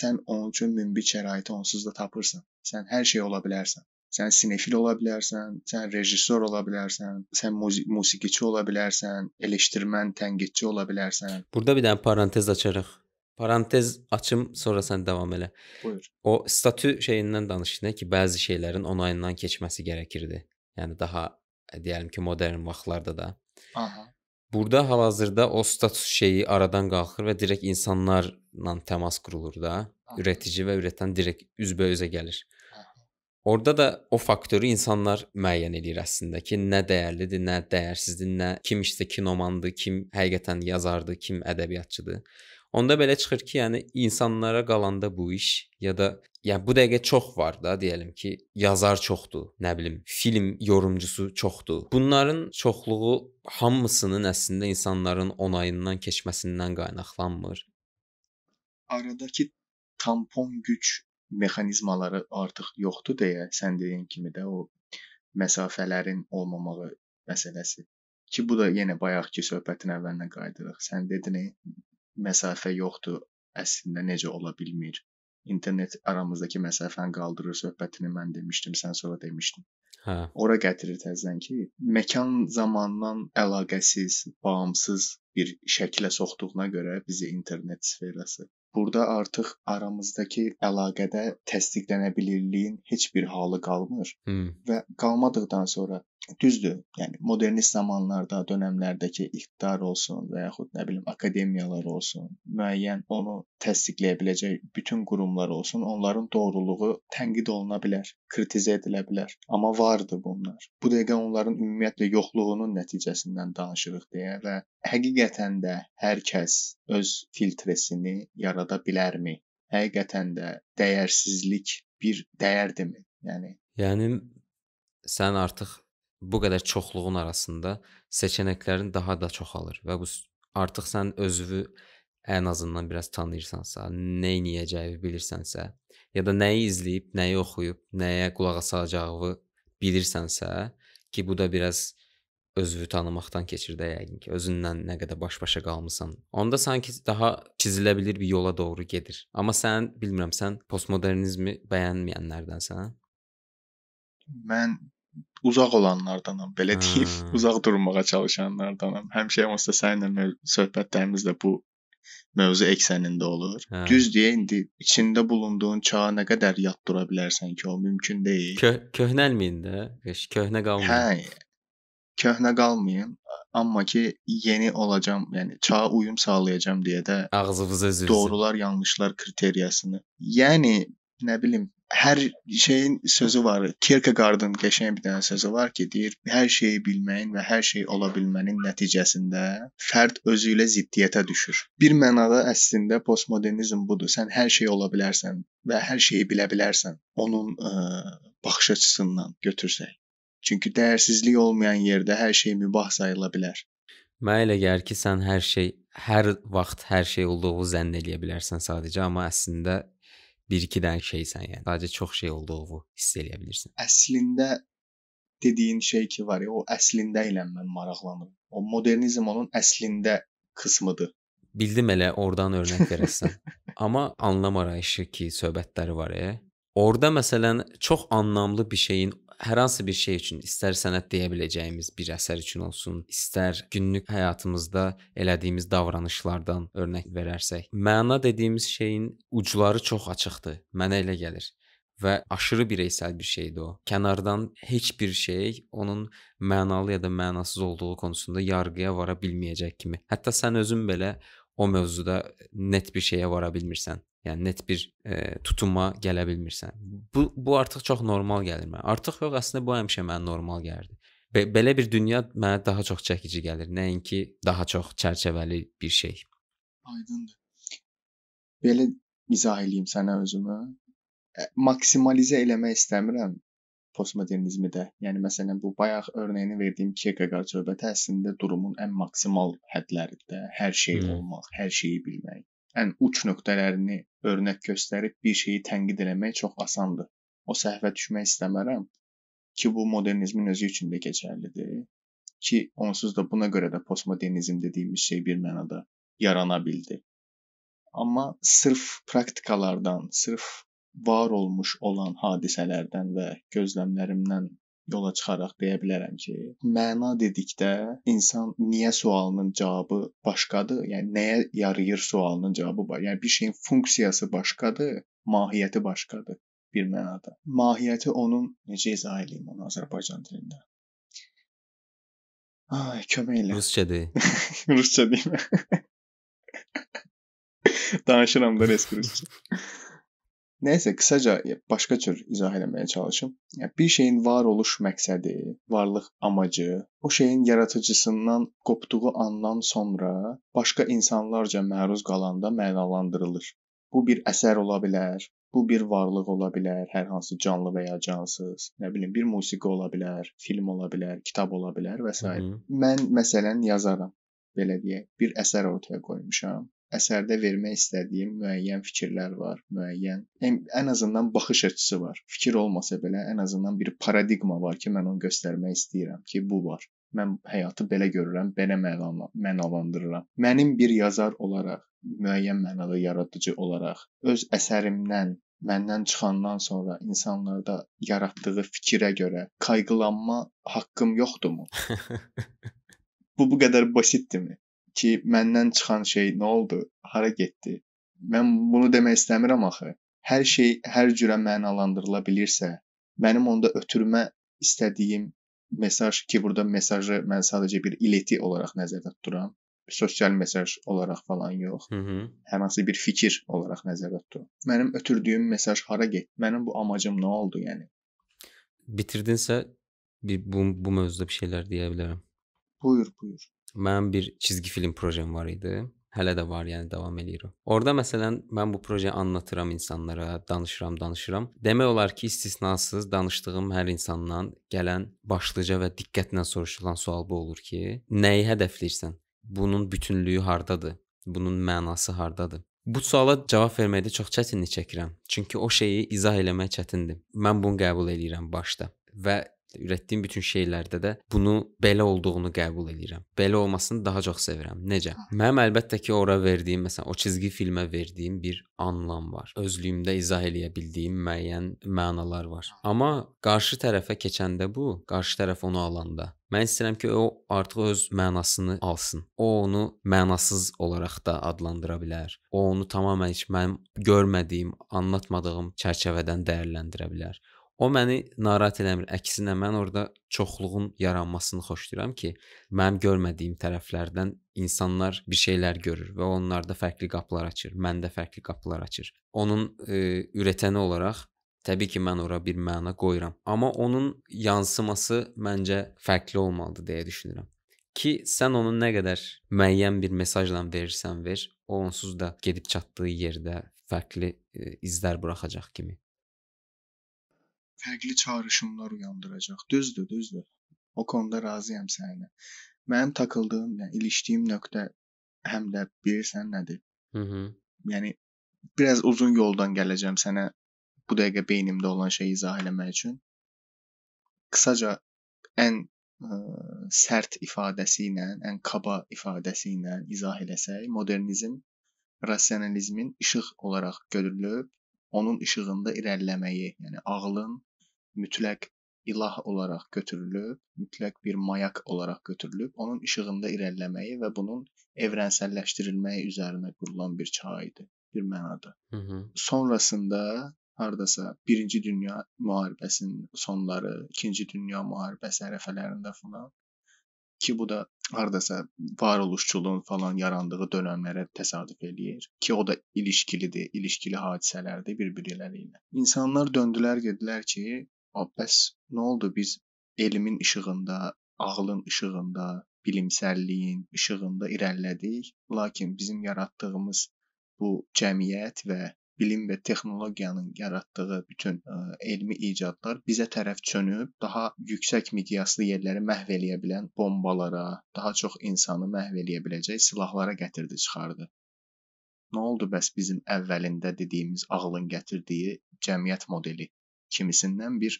[SPEAKER 2] Sən onun üçün münbit şəraiti onsuz da tapırsan. Sən hər şey ola bilərsən. Sən sinefil ola bilərsən, sən rejissor ola bilərsən, sən muzik musiqiçi ola bilərsən, eleştirmən, tənqidçi ola bilərsən.
[SPEAKER 1] Burada bir dənə parantez açarıq. Parantez açım, sonra sən davam elə. Buyur. O statü şeyindən danışdın ki, bəzi şeylərin onayından keçməsi gərəkirdi. Yəni daha deyəlim ki, modern vaxtlarda da. Aha. Burada hal-hazırda o status şeyi aradan qalxır və direkt insanlarla təmas qurulur da. Aha. Üretici və ürətən direkt üzbə-üzə gəlir. Orada da o faktoru insanlar müəyyən eləyir əslində ki, nə dəyərlidir, nə dəyərsizdir, nə kim işdə kinomandır, kim həqiqətən yazardır, kim ədəbiyyatçıdır. Onda belə çıxır ki, yəni insanlara qalanda bu iş ya da yəni bu dəqiqə çox var da, deyəlim ki, yazar çoxdur, nə bilim, film yorumcusu çoxdur. Bunların çoxluğu hamısının əslində insanların onayından keçməsindən qaynaqlanmır.
[SPEAKER 2] Aradakı tampon güc mexanizmaları artıq yoxdur deyə sən deyən kimi də o məsafələrin olmamağı məsələsi. Ki bu da yenə bayaqki söhbətin əvvəlinə qayıdırıq. Sən dedin, məsafə yoxdur, əslində necə ola bilmir? İnternet aramızdakı məsafəni qaldırır söhbətini mən demişdim, sən sonra demişdin. Hə. Ora gətirir təzədən ki, məkan zamandan əlaqəsiz, bağımsız bir şəklə soxduğuna görə bizi internet sferası Burada artıq aramızdakı əlaqədə təsdiqlənəbilirliyin heç bir halı qalmır hmm. və qalmadıqdan sonra düzdür, yəni modernist zamanlarda, dönəmlərdəki iqtidar olsun və yaxud nə bilim akademiyalar olsun, müəyyən onu təsdiqləyə biləcək bütün qurumlar olsun, onların doğruluğu tənqid oluna bilər, kritizə edilə bilər, amma vardı bunlar. Bu dəqiqə onların ümumiyyətlə yoxluğunun nəticəsindən danışırıq deyə və həqiqətən də hər kəs öz filtresini yarada bilərmi? Həqiqətən də dəyərsizlik bir dəyərdimi? Yəni
[SPEAKER 1] Yəni sən artıq bu qədər çoxluğun arasında seçənəklərin daha da çoxalır və bu artıq sən özünü ən azından biraz tanıyırsansa, nə edəcəyini bilirsənsə, ya da nəyi izləyib, nəyi oxuyub, nəyə qulaq asacağını bilirsənsə, ki bu da biraz özünü tanımaqdan keçir də yəqin ki, özündən nə qədər baş-başa qalmısan. Onda sanki daha çizilə bilər bir yola doğru gedir. Amma sən bilmirəm, sən postmodernizmi bəyənməyənlərdənsən?
[SPEAKER 2] Mən uzaq olanlardanam, belə deyim, hə. uzaq durmağa çalışanlardanam. Həmişə onsuz da səninlə söhbətlərimiz də bu
[SPEAKER 1] mövzu eksənində olur. Hə. Düzdür,
[SPEAKER 2] indi içində bulunduğun çağa nə qədər yad dura bilərsən ki, o mümkün deyil.
[SPEAKER 1] Kö köhnəlməyin də, köhnə qalmayın. Hə.
[SPEAKER 2] Köhnə qalmayın, amma ki yeni olacam, yəni çağa uyum sağlayacam deyə də
[SPEAKER 1] ağzınıza zülsün. Doğrular,
[SPEAKER 2] yanlışlar kriteriyasını. Yəni nə bilim, hər şeyin sözü var. Kierkegaardın qəşəng bir dənə sözü var ki, deyir, hər şeyi bilməyin və hər şey ola bilmənin nəticəsində fərd özü ilə ziddiyyətə düşür. Bir mənada əslində postmodernizm budur. Sən hər şey ola bilərsən və hər şeyi bilə bilərsən. Onun ə, e, baxış açısından götürsək. Çünki dəyərsizlik olmayan yerdə hər şey mübah sayıla bilər.
[SPEAKER 1] Mənə elə gəlir ki, sən hər şey hər vaxt hər şey olduğu zənn eləyə bilərsən sadəcə, amma əslində bir-iki dənə şeysən yəni. Sadəcə çox şey olduğunu hiss eləyə bilirsən.
[SPEAKER 2] Əslində dediyin şey ki var ya, o əslində ilə mən maraqlanıram. O modernizm onun əslində qismidir.
[SPEAKER 1] Bildim elə oradan örnək verəsən. Amma anlam arayışı ki söhbətləri var ya. Orda məsələn çox anlamlı bir şeyin hər hansı bir şey üçün, istər sənət deyə biləcəyimiz bir əsər üçün olsun, istər günlük həyatımızda elədiyimiz davranışlardan örnək verərsək, məna dediyimiz şeyin ucları çox açıqdır. Mənə elə gəlir və aşırı bireysəl bir şeydir o. Kənardan heç bir şey onun mənalı ya da mənasız olduğu konusunda yargıya vara bilməyəcək kimi. Hətta sən özün belə o mövzuda e, net bir şeyə vara bilmirsən. Yəni net bir e, tutuma gələ bilmirsən. Bu bu artıq çox normal gəlir mənə. Artıq yox, əslində bu həmişə mənə normal gəlirdi. Be belə bir dünya mənə daha çox çəkici gəlir, nəinki daha çox çərçevəli bir şey.
[SPEAKER 2] Aydındır. Belə izah eləyim sənə özümü. E, maksimalizə eləmək istəmirəm postmodernizmi də, yəni məsələn bu bayaq örnəyini verdiyim Kierkegaard söhbəti əslində durumun ən maksimal hədlərində hər şey hmm. olmaq, hər şeyi bilmək, ən uç nöqtələrini örnək göstərib bir şeyi tənqid eləmək çox asandır. O səhvə düşmək istəmərəm ki, bu modernizmin özü üçün də keçərlidir ki, onsuz da buna görə də postmodernizm dediyimiz şey bir mənada yarana bildi. Amma sırf praktikalardan, sırf var olmuş olan hadisələrdən və gözləmlərimdən yola çıxaraq deyə bilərəm ki, məna dedikdə insan niyə sualının cavabı başqadır, yəni nəyə yarayır sualının cavabı var. Yəni bir şeyin funksiyası başqadır, mahiyyəti başqadır bir mənada. Mahiyyəti onun necə izah edeyim onu Azərbaycan dilində? Ay, kömək elə. Rusçadır. Rusça deyim. Danışıram da resmi Rusça. Nəysə, qısaca e, başqa cür izah eləməyə çalışım. Yəni bir şeyin var oluş məqsədi, varlıq amacı, o şeyin yaradıcısından qopduğu andan sonra başqa insanlarca məruz qalanda mənalandırılır. Bu bir əsər ola bilər, bu bir varlıq ola bilər, hər hansı canlı və ya cansız, nə bilim, bir musiqi ola bilər, film ola bilər, kitab ola bilər və s. Hı -hı. Mən məsələn yazaram, belə deyək, bir əsər ortaya qoymuşam əsərdə vermək istədiyim müəyyən fikirlər var, müəyyən ən azından baxış açısı var. Fikir olmasa belə ən azından bir paradiqma var ki, mən onu göstərmək istəyirəm ki, bu var. Mən həyatı belə görürəm, belə mənalandırıram. Mənim bir yazar olaraq, müəyyən mənada yaradıcı olaraq öz əsərimdən məndən çıxandan sonra insanlarda yaratdığı fikirə görə qayğılanma haqqım yoxdurmu? bu bu qədər basitdirmi? ki, məndən çıxan şey nə oldu? Hara getdi? Mən bunu demək istəmirəm axı. Hər şey hər cürə mənalandırıla bilirsə, mənim onda ötürmə istədiyim mesaj ki, burada mesajı mən sadəcə bir ileti olaraq nəzərdə tuturam. Sosial mesaj olaraq falan yox. Hı -hı. Hər hansı bir fikir
[SPEAKER 1] olaraq nəzərdə tuturam.
[SPEAKER 2] Mənim ötürdüyüm mesaj hara getdi? Mənim bu amacım nə oldu yəni?
[SPEAKER 1] Bitirdinsə bir bu bu mövzuda bir şeylər deyə bilərəm. Buyur, buyur. Mən bir cizgi film projem var idi. Hələ də var, yəni davam eləyirəm. Orda məsələn mən bu projeni anlatıram insanlara, danışıram, danışıram. Demək olar ki, istisnasız danışdığım hər insandan gələn başlıca və diqqətlə soruşulan sual bu olur ki, nəyi hədəfləyirsən? Bunun bütünlüyü hardadır? Bunun mənası hardadır? Bu suala cavab verməkdə çox çətinlik çəkirəm. Çünki o şeyi izah eləmək çətindir. Mən bunu qəbul eləyirəm başda və üretdiyim bütün şeylərdə də bunu belə olduğunu qəbul edirəm. Belə olmasını daha çox sevirəm. Necə? Mənim əlbəttə ki, ora verdiyim, məsələn, o cizgi filmə verdiyim bir anlam var. Özlüyümdə izah eləyə bildiyim müəyyən mənalar var. Amma qarşı tərəfə keçəndə bu, qarşı tərəf onu alanda Mən istəyirəm ki, o artıq öz mənasını alsın. O onu mənasız olaraq da adlandıra bilər. O onu tamamilə heç mənim görmədiyim, anlatmadığım çərçivədən dəyərləndirə bilər. O məni narahat eləmir. Əksinə mən orada çoxluğun yaranmasını xoşlayıram ki, mənim görmədiyim tərəflərdən insanlar bir şeylər görür və onlarda fərqli qapılar açır, məndə fərqli qapılar açır. Onun e, ürətəni olaraq təbii ki, mən ora bir məna qoyuram, amma onun yansıması məncə fərqli olmalıdır deyə düşünürəm ki, sən onu nə qədər müəyyən bir mesajla verirsən ver, o onsuz da gedib çatdığı yerdə fərqli e, izlər buraxacaq kimi
[SPEAKER 2] fərqli çağırışımlar uyandıracaq. Düzdür, düzdür. O konuda razıyam səninlə. Mənim takıldığım, yəni ilişdiyim nöqtə həm də bilirsən nədir? Mhm. Yəni biraz uzun yoldan gələcəm sənə bu dəqiqə beynimdə olan şeyi izah eləmək üçün. Qısaca ən ə, sərt ifadəsi ilə, ən kaba ifadəsi ilə izah eləsək, modernizm rasionalizmin işıq olaraq görülüb, onun işığında irəliləməyi, yəni ağlın mütləq ilah olaraq götürülüb, mütləq bir mayak olaraq götürülüb, onun işığında irəliləməyi və bunun evrensəlləşdirilməyi üzərinə qurulan bir çağ bir mənada. Hı -hı. Sonrasında hardasa 1-ci dünya müharibəsinin sonları, 2-ci dünya müharibəsi ərəfələrində falan ki bu da hardasa varoluşçuluğun falan yarandığı dönəmlərə təsadüf eləyir ki o da ilişkilidir, ilişkili hadisələrdir bir-birləri ilə. İnsanlar döndülər, dedilər ki, Bəs nə oldu biz elmin işığında, ağlın işığında, bilimsəlliyin işığında irəlilədik, lakin bizim yaratdığımız bu cəmiyyət və bilim və texnologiyanın yaratdığı bütün ə, elmi icadlar bizə tərəf çönüb daha yüksək miqyaslı yerləri məhv eləyə bilən bombalara, daha çox insanı məhv eləyə biləcək silahlara gətirdi, çıxardı. Nə oldu bəs bizim əvvəlində dediyimiz ağlın gətirdiyi cəmiyyət modeli? Kimisindən bir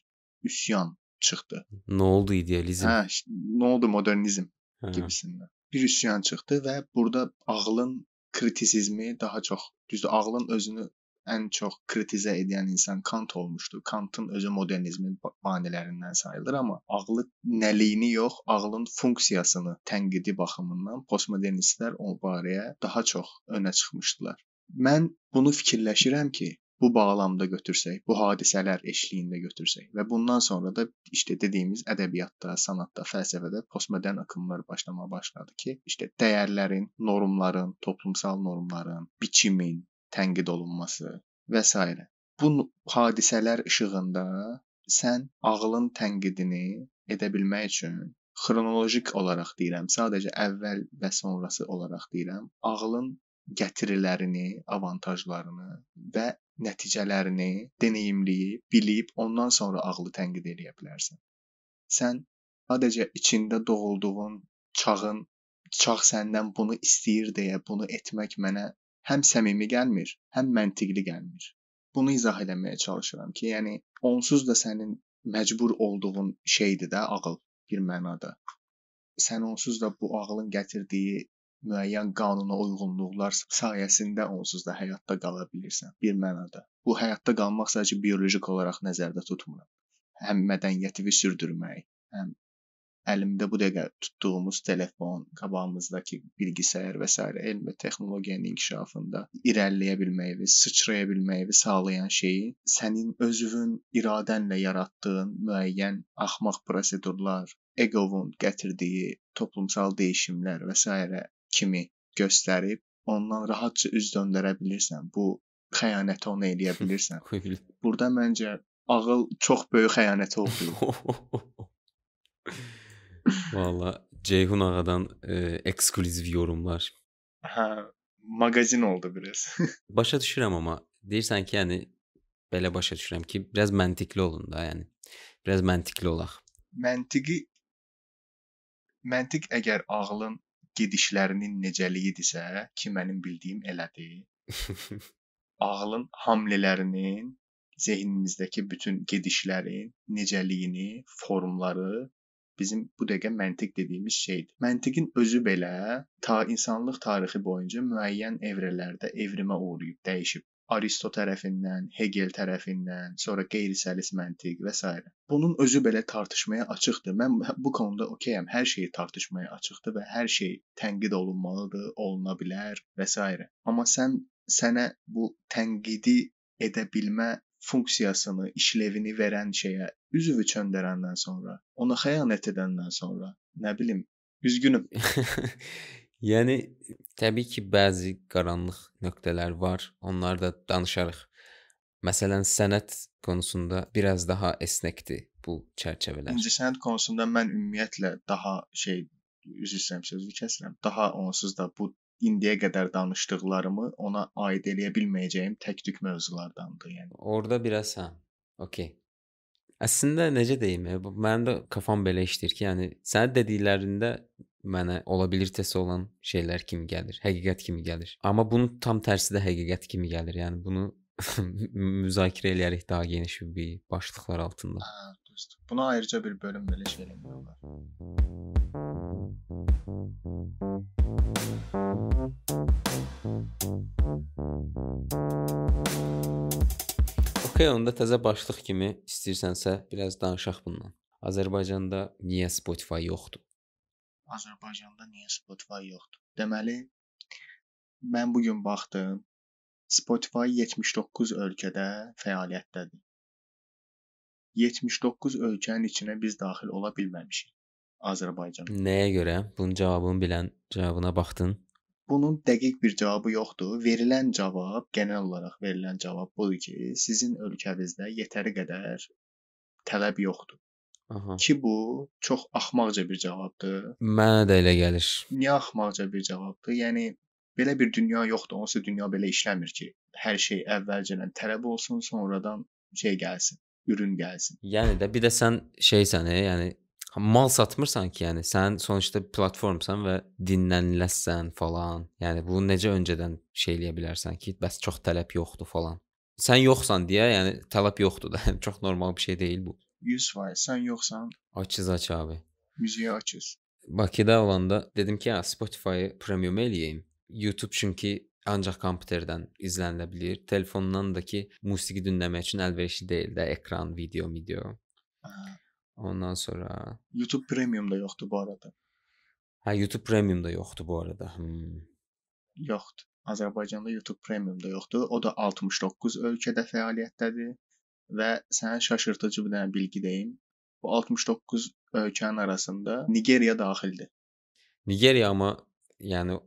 [SPEAKER 2] üsyan çıxdı.
[SPEAKER 1] Nə oldu idealizm? Hə,
[SPEAKER 2] nə oldu modernizm hə. gibisindən. Bir üsyan çıxdı və burada ağlın kritisizmi daha çox, düzdür, ağlın özünü ən çox kritizə edən insan Kant olmuşdu. Kantın özü modernizmin banilərindən sayılır, amma ağlı nəliyini yox, ağlın funksiyasını tənqidi baxımından postmodernistlər o barəyə daha çox önə çıxmışdılar. Mən bunu fikirləşirəm ki, bu bağlamda götürsək, bu hadisələr eşliyində götürsək və bundan sonra da işte dediyimiz ədəbiyyatda, sənətdə, fəlsəfədə postmodern akımlar başlamağa başladı ki, işte dəyərlərin, normların, toplumsal normların, biçimin tənqid olunması və s. Bu hadisələr işığında sən ağlın tənqidini edə bilmək üçün xronologik olaraq deyirəm, sadəcə əvvəl və sonrası olaraq deyirəm, ağlın gətirilərini, avantajlarını və nəticələrini deneyimləyib, bilib, ondan sonra ağlı tənqid edə bilərsən. Sən sadəcə içində doğulduğun çağın çağ səndən bunu istəyir deyə bunu etmək mənə həm səmimi gəlmir, həm məntiqli gəlmir. Bunu izah eləməyə çalışıram ki, yəni onsuz da sənin məcbur olduğun şeydir də ağıl bir mənada. Sən onsuz da bu ağılın gətirdiyi müəyyən qanuna uyğunluqlar sayəsində onsuz da həyatda qala bilirsən bir mənada. Bu həyatda qalmaq sadəcə bioloji olaraq nəzərdə tutmuram. Həm mədəniyyətini sürdürmək, həm əlimdə bu dəqiqə tutduğumuz telefon, qabağımızdakı bilgisayar və s. elm və texnologiyanın inkişafında irəliləyə bilməyi və sıçraya bilməyi və sağlayan şeyi sənin özünün iradənlə yaratdığın müəyyən axmaq prosedurlar, eqovun gətirdiyi toplumsal dəyişimlər və s kimi göstərib ondan rahatca üz döndərə bilirsən. Bu xəyanəti ona eləyə bilirsən. Burada məncə ağıl çox böyük xəyanətə uğrayır.
[SPEAKER 1] Valla Ceyhun ağadan e, ekskluziv yorumlar.
[SPEAKER 2] Hə, magazin oldu biraz.
[SPEAKER 1] başa düşürəm amma deyirsən ki, yəni belə başa düşürəm ki, biraz məntiqli olun da, yəni. Biraz məntiqli olaq. Məntiqi
[SPEAKER 2] məntiq əgər ağlın gedişlərinin necəliyidirsə, ki mənim bildiyim elədir. Ağlın hamlelərinin zehnimizdəki bütün gedişlərin necəliyini, formları bizim bu dəqiqə məntiq dediyimiz şeydir. Məntiqin özü belə ta insanlıq tarixi boyunca müəyyən evrələrdə evrimə uğrayıb, dəyişib. Aristo tərəfindən, Hegel tərəfindən, sonra qeyri-səlis məntiq və s. Bunun özü belə tartışmaya açıqdır. Mən bu konuda okeyəm. Hər şey tartışmaya açıqdır və hər şey tənqid olunmalıdır, oluna bilər və s. Amma sən sənə bu tənqidi edə bilmə funksiyasını, işlevini verən şeyə üzvü çöndərəndən sonra, ona xəyanət edəndən sonra, nə bilim, üzgünüm.
[SPEAKER 1] Yəni təbii ki, bəzi qaranlıq nöqtələr var. Onları da danışarıq. Məsələn, sənət konusunda biraz daha esnəkdir bu çərçivələr.
[SPEAKER 2] İncəsənət konusunda mən ümumiyyətlə daha şey üzr istəyirəm, sözü kəsirəm. Daha onsuz da bu indiyə qədər danışdıqlarımı ona aid eləyə bilməyəcəyim tək-tük mövzulardandır, yəni.
[SPEAKER 1] Orda biraz hə. Okay. Əslində necə deyim, mənim də kafam belə işləyir ki, yəni sənin dediklərində mənə ola bilir tez olan şeylər kimi gəlir, həqiqət kimi gəlir. Amma bunun tam tərsi də həqiqət kimi gəlir. Yəni bunu müzakirə eləyərik daha geniş bir başlıqlar altında. Hə,
[SPEAKER 2] düzdür. Buna ayrıca bir bölüm belə şey eləmək olar.
[SPEAKER 1] Okay, onda təzə başlıq kimi istəyirsənsə biraz danışaq bundan. Azərbaycanda niyə Spotify yoxdur?
[SPEAKER 2] Azərbaycanda niyə Spotify yoxdur? Deməli,
[SPEAKER 1] mən bu gün baxdım.
[SPEAKER 2] Spotify 79 ölkədə fəaliyyətdədir. 79 ölkənin içinə biz daxil ola bilməmişik. Azərbaycan. Nəyə
[SPEAKER 1] görə? Bunun cavabını bilən cavabına baxdın?
[SPEAKER 2] Bunun dəqiq bir cavabı yoxdur. Verilən cavab, genel olaraq verilən cavab budur ki, sizin ölkənizdə yetəri qədər tələb yoxdur. Aha. Ki bu çox axmaqca bir cavabdır.
[SPEAKER 1] Mənə də elə gəlir.
[SPEAKER 2] Niyə axmaqca bir cavabdır? Yəni belə bir dünya yoxdur. Onsuz dünya belə işləmir ki, hər şey əvvəlcədən tələb olsun, sonradan şey gəlsin, ürün
[SPEAKER 1] gəlsin. Yəni də bir də sən şeysən, e, yəni mal satmırsan ki, yəni sən sonuçda platformsan və dinləniləsən falan. Yəni bunu necə öncədən şey eləyə bilərsən ki, bəs çox tələb yoxdur falan. Sən yoxsan deyə, yəni tələb yoxdur da. çox normal bir şey deyil bu.
[SPEAKER 2] 100 faiz. Sen yoksan.
[SPEAKER 1] Açız aç abi.
[SPEAKER 2] Müziği açız.
[SPEAKER 1] Bakıda olanda dedim ki ya Spotify premium eləyim. YouTube çünkü ancak kompüterden izlenebilir. bilir. Telefondan da ki musiqi dinləmək üçün əlverişli deyil də ekran, video, video. Ondan sonra
[SPEAKER 2] YouTube Premium da yoktu bu arada.
[SPEAKER 1] Ha YouTube Premium da yoktu bu arada. Hmm.
[SPEAKER 2] Yoxdur. Azərbaycanda YouTube Premium da yoxdur. O da 69 ölkədə fəaliyyətdədir. Və sənə şaşırtıcı bir dənə bilgi deyim. Bu 69 ölkənin arasında Nigeriya daxildir.
[SPEAKER 1] Nigeriya amma yəni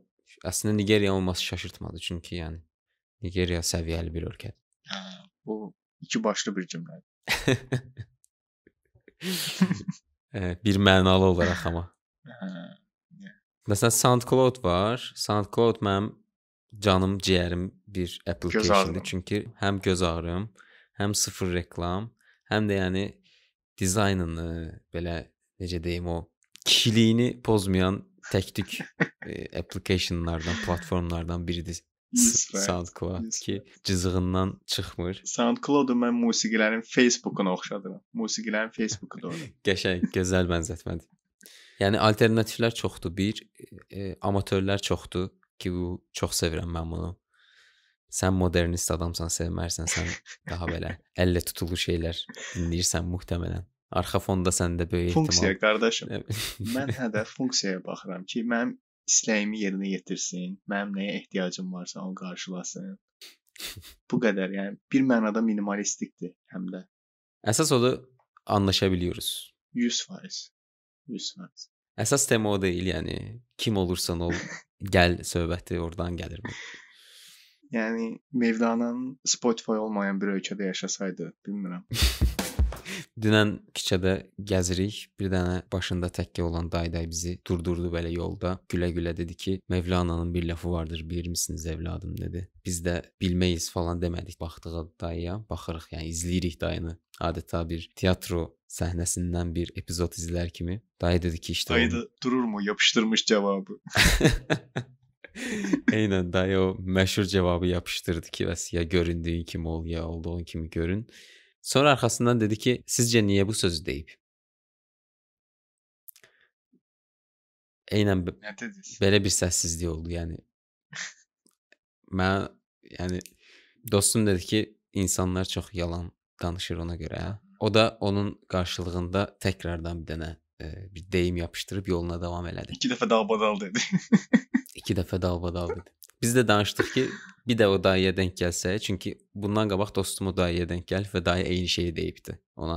[SPEAKER 1] əslində Nigeriya olması şaşırtmadı çünki yəni Nigeriya səviyyəli bir ölkədir.
[SPEAKER 2] Hə, bu iki başlı bir cümlədir.
[SPEAKER 1] bir mənalı olaraq amma. Hə. Məsələn SoundCloud var. SoundCloud mənim canım, ciyərim bir application-dır. Çünki həm göz ağrım, həm sıfır reklam, həm də yəni dizaynını belə necə deyim o kişiliyini pozmayan təktük e, applicationlardan, platformalardan biridir. SoundCloud ki, cızığından çıxmır.
[SPEAKER 2] SoundCloud-u mən musiqilərin Facebook-una oxşadıram. Musiqilərin Facebook-udur.
[SPEAKER 1] Qəşəng, gözəl bənzətmədir. Yəni alternativlər çoxdur. Bir, e, amatörlər çoxdur ki, bu çox sevirəm mən bunu. Sən modernist adamsan, sevmərsən, sən daha belə əllə tutulu şeylər dinləyirsən muhtəmələn. Arxa fonda səndə böyük funksiya,
[SPEAKER 2] ehtimal. Hə funksiya qardaşım. mən hədəf funksiyaya baxıram ki, mənim istəyimi yerinə yetirsin, mənim nəyə ehtiyacım varsa onu qarşılasın. Bu qədər, yəni bir mənada minimalistikdir həm də.
[SPEAKER 1] Əsas odur anlaşa biliyoruz.
[SPEAKER 2] 100%. 100%.
[SPEAKER 1] Əsas tema o deyil, yəni kim olursan ol, gəl söhbəti oradan gəlir.
[SPEAKER 2] Yəni Mevlana'nın Spotify olmayan bir ölkədə yaşasaydı, bilmirəm.
[SPEAKER 1] Dünən küçədə gəzirik. Bir dənə başında təkkə olan dayday bizi durdurdu belə yolda. Gülə-gülə dedi ki, Mevlana'nın bir lafı vardır, bilmirsiniz evladım dedi. Biz də bilməyiz falan demədik. Baxdığı dayıya baxırıq, yəni izləyirik dayını. Adeta bir teatro səhnəsindən bir epizod izlər kimi. Dayı dedi ki, işte Dayı da
[SPEAKER 2] dururmu, yapışdırmış cavabı.
[SPEAKER 1] Eynən dayı o məşhur cavabı yapışdırdı ki, bəs ya göründüyün kimi ol, ya olduğun kimi görün. Sonra arxasından dedi ki, sizcə niyə bu sözü deyib? Eynən belə bir səssizlik oldu, yəni. Mən yəni dostum dedi ki, insanlar çox yalan danışır ona görə. O da onun qarşılığında təkrardan bir dənə E, bir deyim yapıştırıp yoluna devam elədi. İki
[SPEAKER 2] dəfə dalbadal dedi.
[SPEAKER 1] İki dəfə dalbadal dedi. Biz də danışdıq ki, bir də o dayıya denk gəlsə, çünki bundan qabaq dostum o dayıya denk gəlib və dayı eyni şeyi deyibdi ona.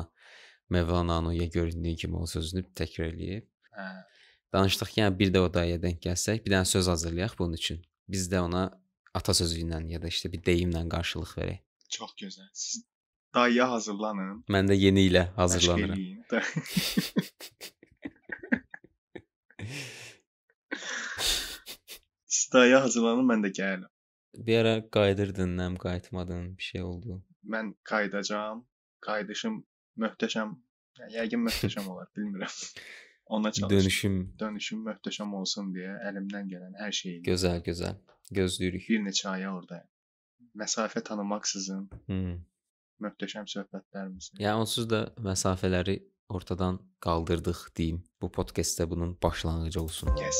[SPEAKER 1] Mevlana'ya göründüyü kimi o sözünü təkrar eləyib. Hə. Danışdıq ki, yəni bir də o dayıya denk gəlsək, bir dənə söz hazırlayaq bunun üçün. Biz də ona ata sözü ilə ya da işte bir deyimlə qarşılıq verək.
[SPEAKER 2] Çox gözəl. Siz dayıya hazırlanın.
[SPEAKER 1] Mən də yeni ilə hazırlanıram.
[SPEAKER 2] İstihaya hazırlanın, mən də gəlirəm.
[SPEAKER 1] Bir ara qayıdırdın, nəm qayıtmadın, bir şey oldu.
[SPEAKER 2] Mən qayıdacağam. Qayıdışım möhtəşəm, yəni yəqin möhtəşəm olar, bilmirəm. Ona çalışım. Dönüşüm, dönüşüm möhtəşəm olsun deyə əlimdən gələn hər şeyi. Gözəl,
[SPEAKER 1] gözəl. Gözləyirik. Bir
[SPEAKER 2] neçə ay ordayam. Məsafə tanımaqsızın. Hmm. Möhtəşəm söhbətlərimiz.
[SPEAKER 1] Yəni onsuz da məsafələri ortadan qaldırdıq deyim. Bu podkastdə bunun başlanğıcı olsun. Yes.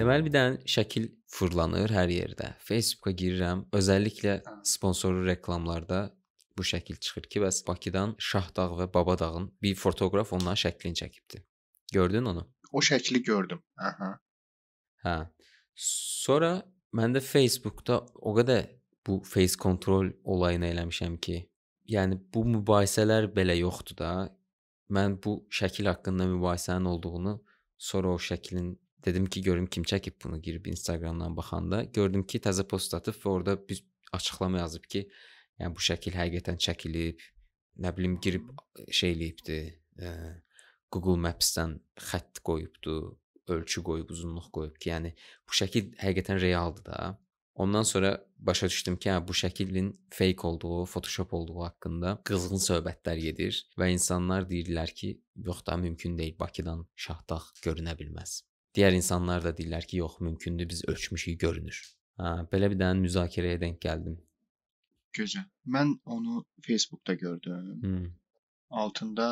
[SPEAKER 1] Deməli bir dənə şəkil fırlanır hər yerdə. Facebooka girirəm, özəlliklə sponsorlu reklamlarda bu şəkil çıxır ki, bəs Bakıdan Şahdağ və Babadağın bir fotoqraf onların şəklini çəkibdi. Gördün onu?
[SPEAKER 2] O şəkli gördüm. Aha.
[SPEAKER 1] Hə. Sonra məndə Facebookda o qədər bu face control olayını eləmişəm ki, yəni bu mübahisələr belə yoxdur da. Mən bu şəkil haqqında mübahisənin olduğunu sonra o şəklin dedim ki, görüm kim çəkib bunu girib Instagramdan baxanda gördüm ki, təzə post atıb və orada bir açıqlama yazıb ki, yəni bu şəkil həqiqətən çəkilib, nə bilim girib e, şey eləyibdi. Ə, e, Google Maps-dən xətt qoyubdu ölçü qoyub, uzunluq qoyub ki, yəni bu şəkil həqiqətən realdır da. Ondan sonra başa düşdüm ki, hə bu şəklin fake olduğu, Photoshop olduğu haqqında qızğın söhbətlər gedir və insanlar deyirlər ki, yox da mümkün deyil Bakıdan şahtaq görünə bilməz. Digər insanlar da deyirlər ki, yox mümkündür, biz ölçmüşük, görünür. Hə, belə bir dənə müzakirəyə denk gəldim.
[SPEAKER 2] Gözəl. Mən onu Facebookda gördüm. Hmm. Altında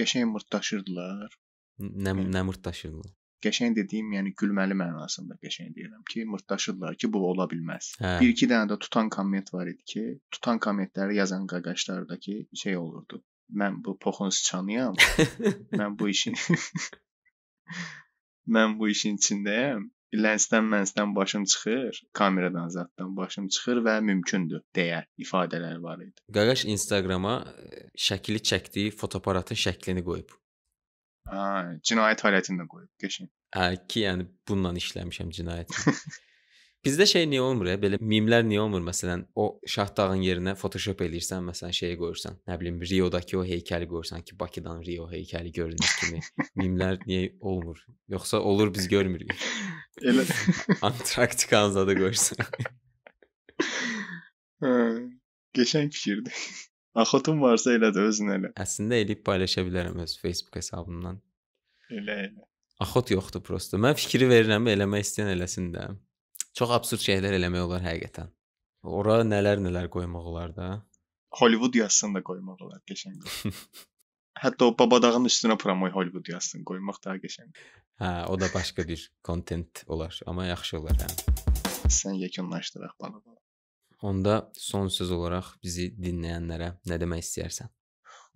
[SPEAKER 2] qəşəng mırtdaşırdılar. Nə nə mırtdaşırdılar? Qəşəng dediyim, yəni gülməli mənasında qəşəng deyirəm ki, mırtdaşırlar ki, bu ola bilməz. Hə. Bir iki dənə də tutan komment var idi ki, tutan kommentləri yazan qardaşlardakı şey olurdu. Mən bu poxun sıçanıyam. mən bu işin Mən bu işin içindəyəm. Lensdən mənsdən başım çıxır, kameradan zaddan başım çıxır və mümkündür
[SPEAKER 1] deyə ifadələr var idi. Qaraş Instagrama e, şəkili çəkdiyi fotoaparatın şəklini qoyub. Ha, cinayət alətinlə qoyub, qəşəng. Hə, ki, yəni bununla işləmişəm cinayəti. Bizdə şey niyə olmur ya? Belə mimlər niyə olmur? Məsələn, o şah dağın yerinə Photoshop eləyirsən, məsələn, şeyi qoyursan. Nə bilim, Rio-dakı o heykəli qoyursan ki, Bakıdan Rio heykəli görünür kimi. mimlər niyə olmur? Yoxsa olur biz görmürük. Elə Antarktikanın adı qoyursan. Hə, qəşəng fikirdir. Axıtın varsa elə də özün elə. Əslində elib paylaşa bilərəm öz Facebook hesabımdan. Elə elə. Axıt yoxdur prosta. Mən fikri verirəm, eləmək istəyən eləsin də. Çox absurd şeylər eləmək olar həqiqətən. Ora nələr-nələr qoymaq olar da.
[SPEAKER 2] Hollywood yazsın da qoymaq olar, qəşəng. Hətta o babadağın üstünə promoy Hollywood yazsın, qoymaq daha qəşəngdir. Hə, o da başqa bir kontent
[SPEAKER 1] olar, amma yaxşı olar hə. Sən yekunlaşdıraq bana. Onda son söz olaraq bizi dinləyənlərə nə demək istəyərsən?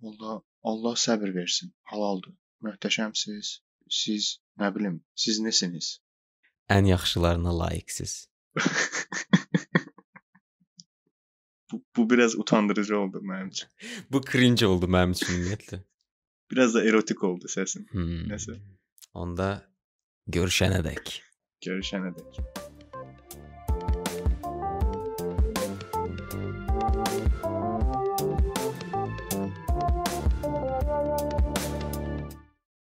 [SPEAKER 2] Valla Allah səbir versin. Halaldır. Möhtəşəmsiz. Siz nə bilim, siz nesiniz?
[SPEAKER 1] Ən yaxşılarına layiqsiz.
[SPEAKER 2] bu, bu biraz utandırıcı oldu mənim üçün.
[SPEAKER 1] bu cringe oldu mənim üçün ümumiyyətlə. Biraz da erotik oldu səsin. Hmm. Nəsə. Onda görüşənədək. Görüşənədək.